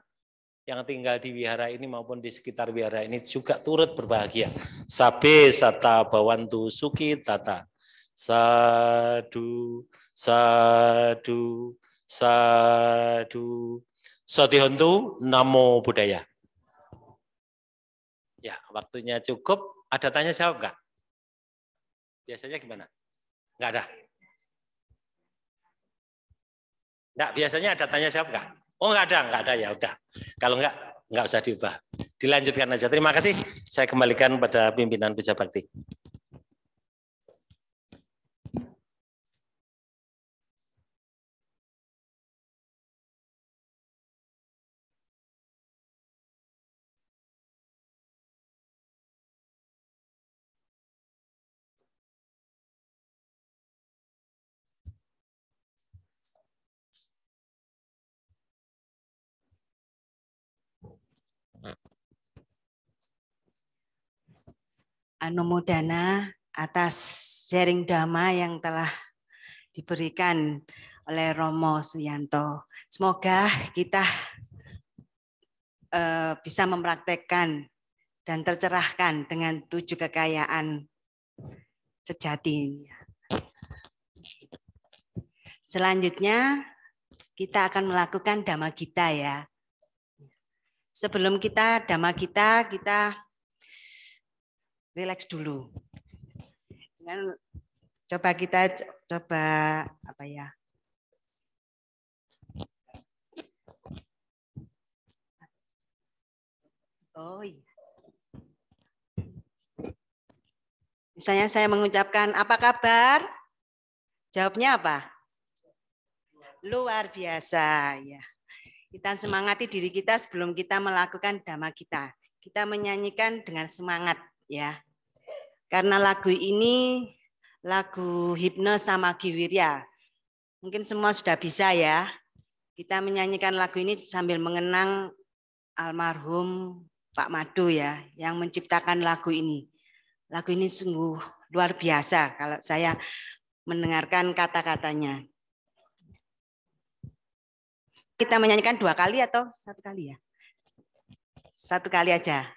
yang tinggal di wihara ini maupun di sekitar wihara ini juga turut berbahagia. Sabe sata bawantu suki tata. Sadu, sadu, sadu. Sotihontu Namo Buddhaya. Ya, waktunya cukup. Ada tanya jawab enggak? Biasanya gimana? Enggak ada. Enggak, biasanya ada tanya jawab enggak? Oh, enggak ada, enggak ada ya udah. Kalau enggak enggak usah diubah. Dilanjutkan aja. Terima kasih. Saya kembalikan pada pimpinan Puja Bakti. Anumodana atas sharing dhamma yang telah diberikan oleh Romo Suyanto. Semoga kita uh, bisa mempraktekkan dan tercerahkan dengan tujuh kekayaan sejati. Selanjutnya kita akan melakukan dhamma kita ya. Sebelum kita dhamma kita, kita relax dulu. Dengan coba kita coba apa ya? Oh iya. Misalnya saya mengucapkan apa kabar? Jawabnya apa? Luar biasa ya. Kita semangati diri kita sebelum kita melakukan dhamma kita. Kita menyanyikan dengan semangat ya. Karena lagu ini lagu Hipno sama Giwirya. Mungkin semua sudah bisa ya. Kita menyanyikan lagu ini sambil mengenang almarhum Pak Madu ya yang menciptakan lagu ini. Lagu ini sungguh luar biasa kalau saya mendengarkan kata-katanya. Kita menyanyikan dua kali atau satu kali ya? Satu kali aja.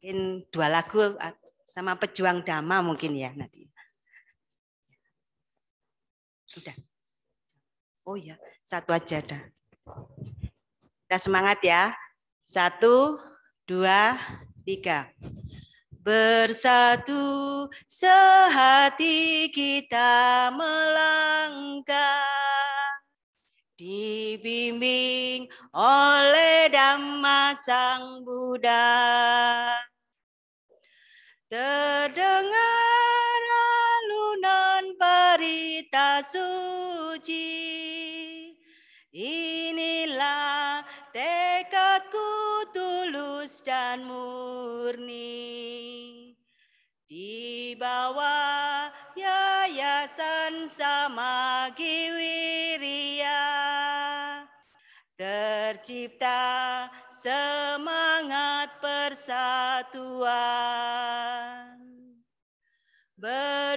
mungkin dua lagu eh, sama pejuang dama mungkin ya nanti. Sudah. Oh ya, satu aja dah. Kita semangat ya. Satu, dua, tiga. Bersatu sehati kita melangkah Dibimbing oleh Dhamma Sang Buddha Terdengar alunan berita suci. Inilah tekadku tulus dan murni. Di bawah Yayasan sama Giwiria, tercipta semangat persatuan. Ber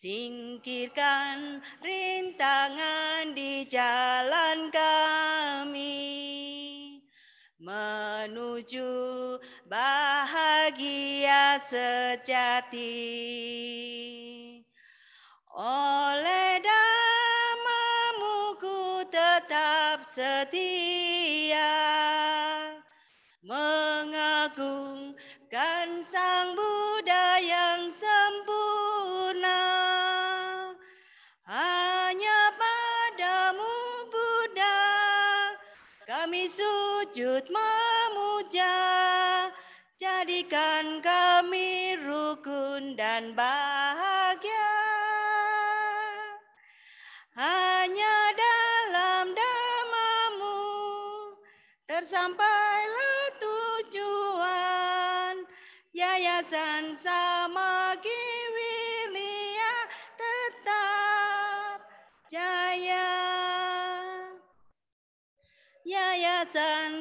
Singkirkan rintangan di jalan kami menuju bahagia sejati oleh damamu ku tetap setia sujud memuja jadikan kami rukun dan bahagia hanya dalam damamu tersampai Ya,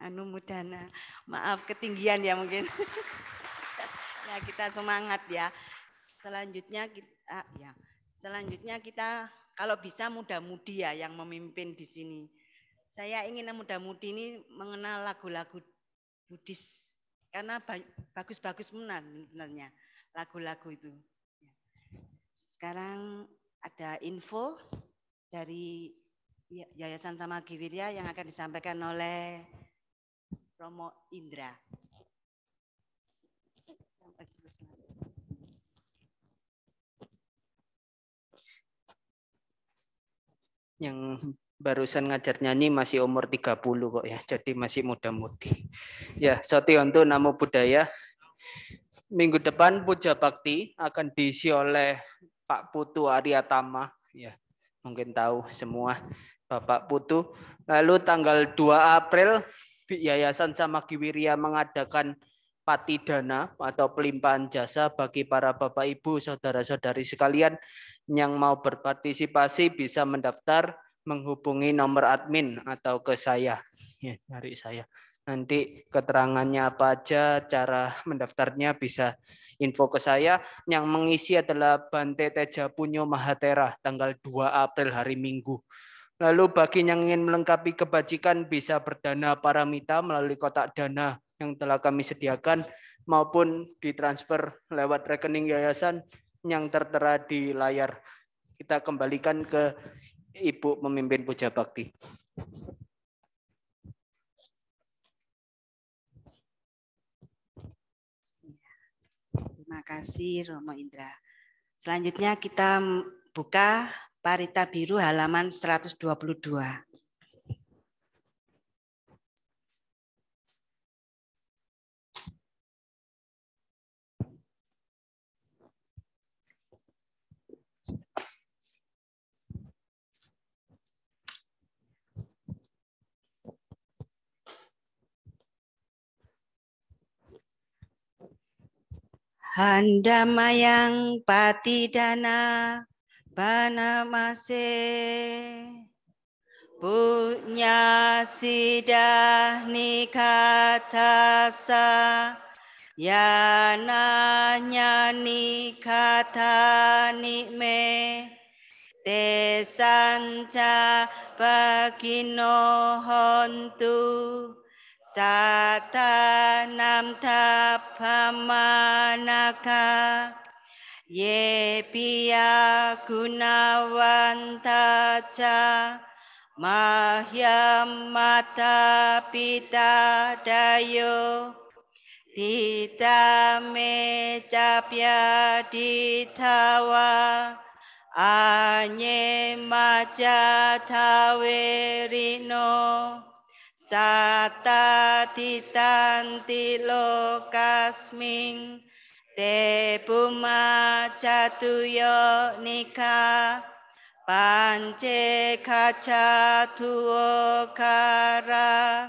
Anumudana. Maaf ketinggian ya mungkin. (laughs) ya kita semangat ya. Selanjutnya kita ah, ya. Selanjutnya kita kalau bisa muda-mudi ya yang memimpin di sini. Saya ingin muda-mudi ini mengenal lagu-lagu Buddhis karena bagus-bagus sebenarnya lagu-lagu itu. Sekarang ada info dari Yayasan Tamagi Wirya yang akan disampaikan oleh Romo Indra. Yang barusan ngajar nyanyi masih umur 30 kok ya. Jadi masih muda-mudi. Ya, untuk Namo budaya Minggu depan puja bakti akan diisi oleh Pak Putu Aryatama ya. Mungkin tahu semua Bapak Putu. Lalu tanggal 2 April Yayasan Samaki Wirya mengadakan patidana atau pelimpahan jasa bagi para Bapak Ibu, saudara-saudari sekalian yang mau berpartisipasi bisa mendaftar menghubungi nomor admin atau ke saya, ya, nyari saya. Nanti keterangannya apa aja, cara mendaftarnya bisa info ke saya. Yang mengisi adalah Bante Teja Punyo Mahatera, tanggal 2 April hari Minggu. Lalu bagi yang ingin melengkapi kebajikan bisa berdana paramita melalui kotak dana yang telah kami sediakan maupun ditransfer lewat rekening yayasan yang tertera di layar. Kita kembalikan ke Ibu memimpin puja bakti? Terima kasih Romo Indra. Selanjutnya kita buka Parita Biru halaman 122. Handamayang patidana panamase punya sidah nikatasa yananya nikata nikme desanca bagino hontu satanam tapamanaka yebia gunawanta ca mahyam mata pita dayo me capya ditawa anye maja tawerino Sata titanti lokasming te puma catuyo nika pance kaca tuo kara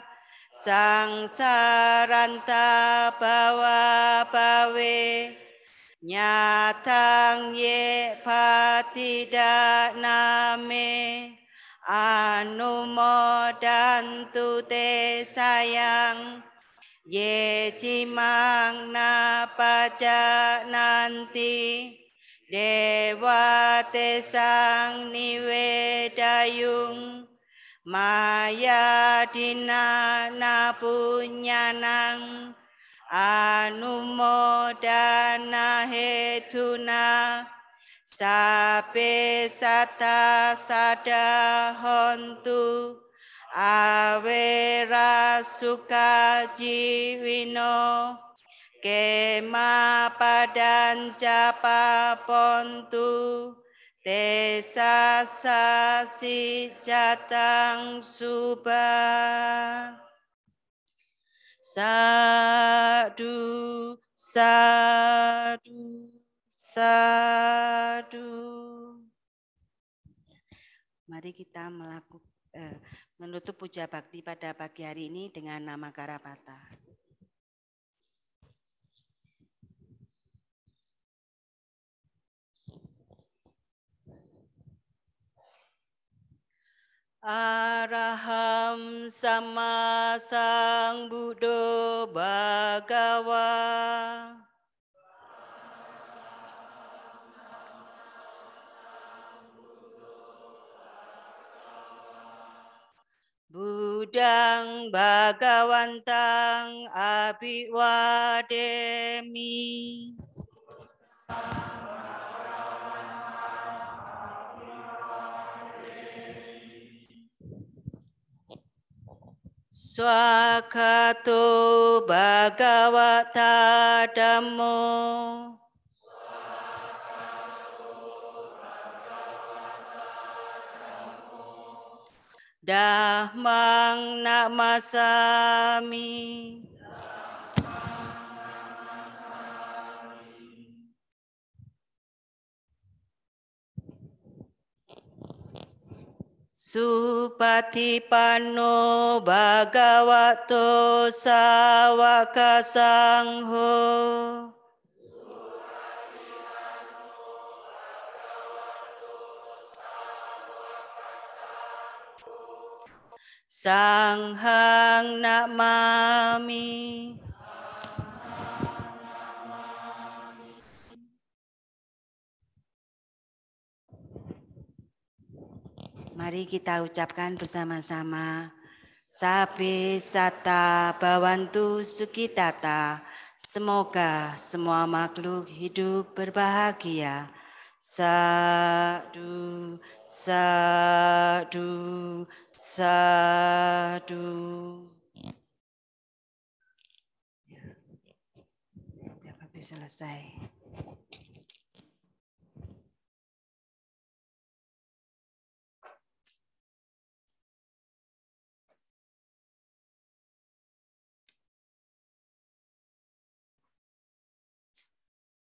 sangsaranta bawa bawe nyatang ye patida name anumodantu te sayang ye cimang na nanti dewa tesang sang niwedayung maya dina napunyanang anumodana hetuna Sabe sata sada hontu awera suka jiwino kema padan capa pontu desa sasi jatang suba sadu sadu sadu. Mari kita melakukan eh, menutup puja bakti pada pagi hari ini dengan nama Karapata. Araham sama sang Budo Bagawa. Budang Bhagavantang Wademi Swakato Bhagavata Dhammo Dahmang supati Supatipano bhagavato sawakasangho. Sanghang Hang mami. Mari kita ucapkan bersama-sama. Sabe sata bawantu sukitata. Semoga semua makhluk hidup berbahagia sadu, sadu, sadu. Ya, dapat selesai.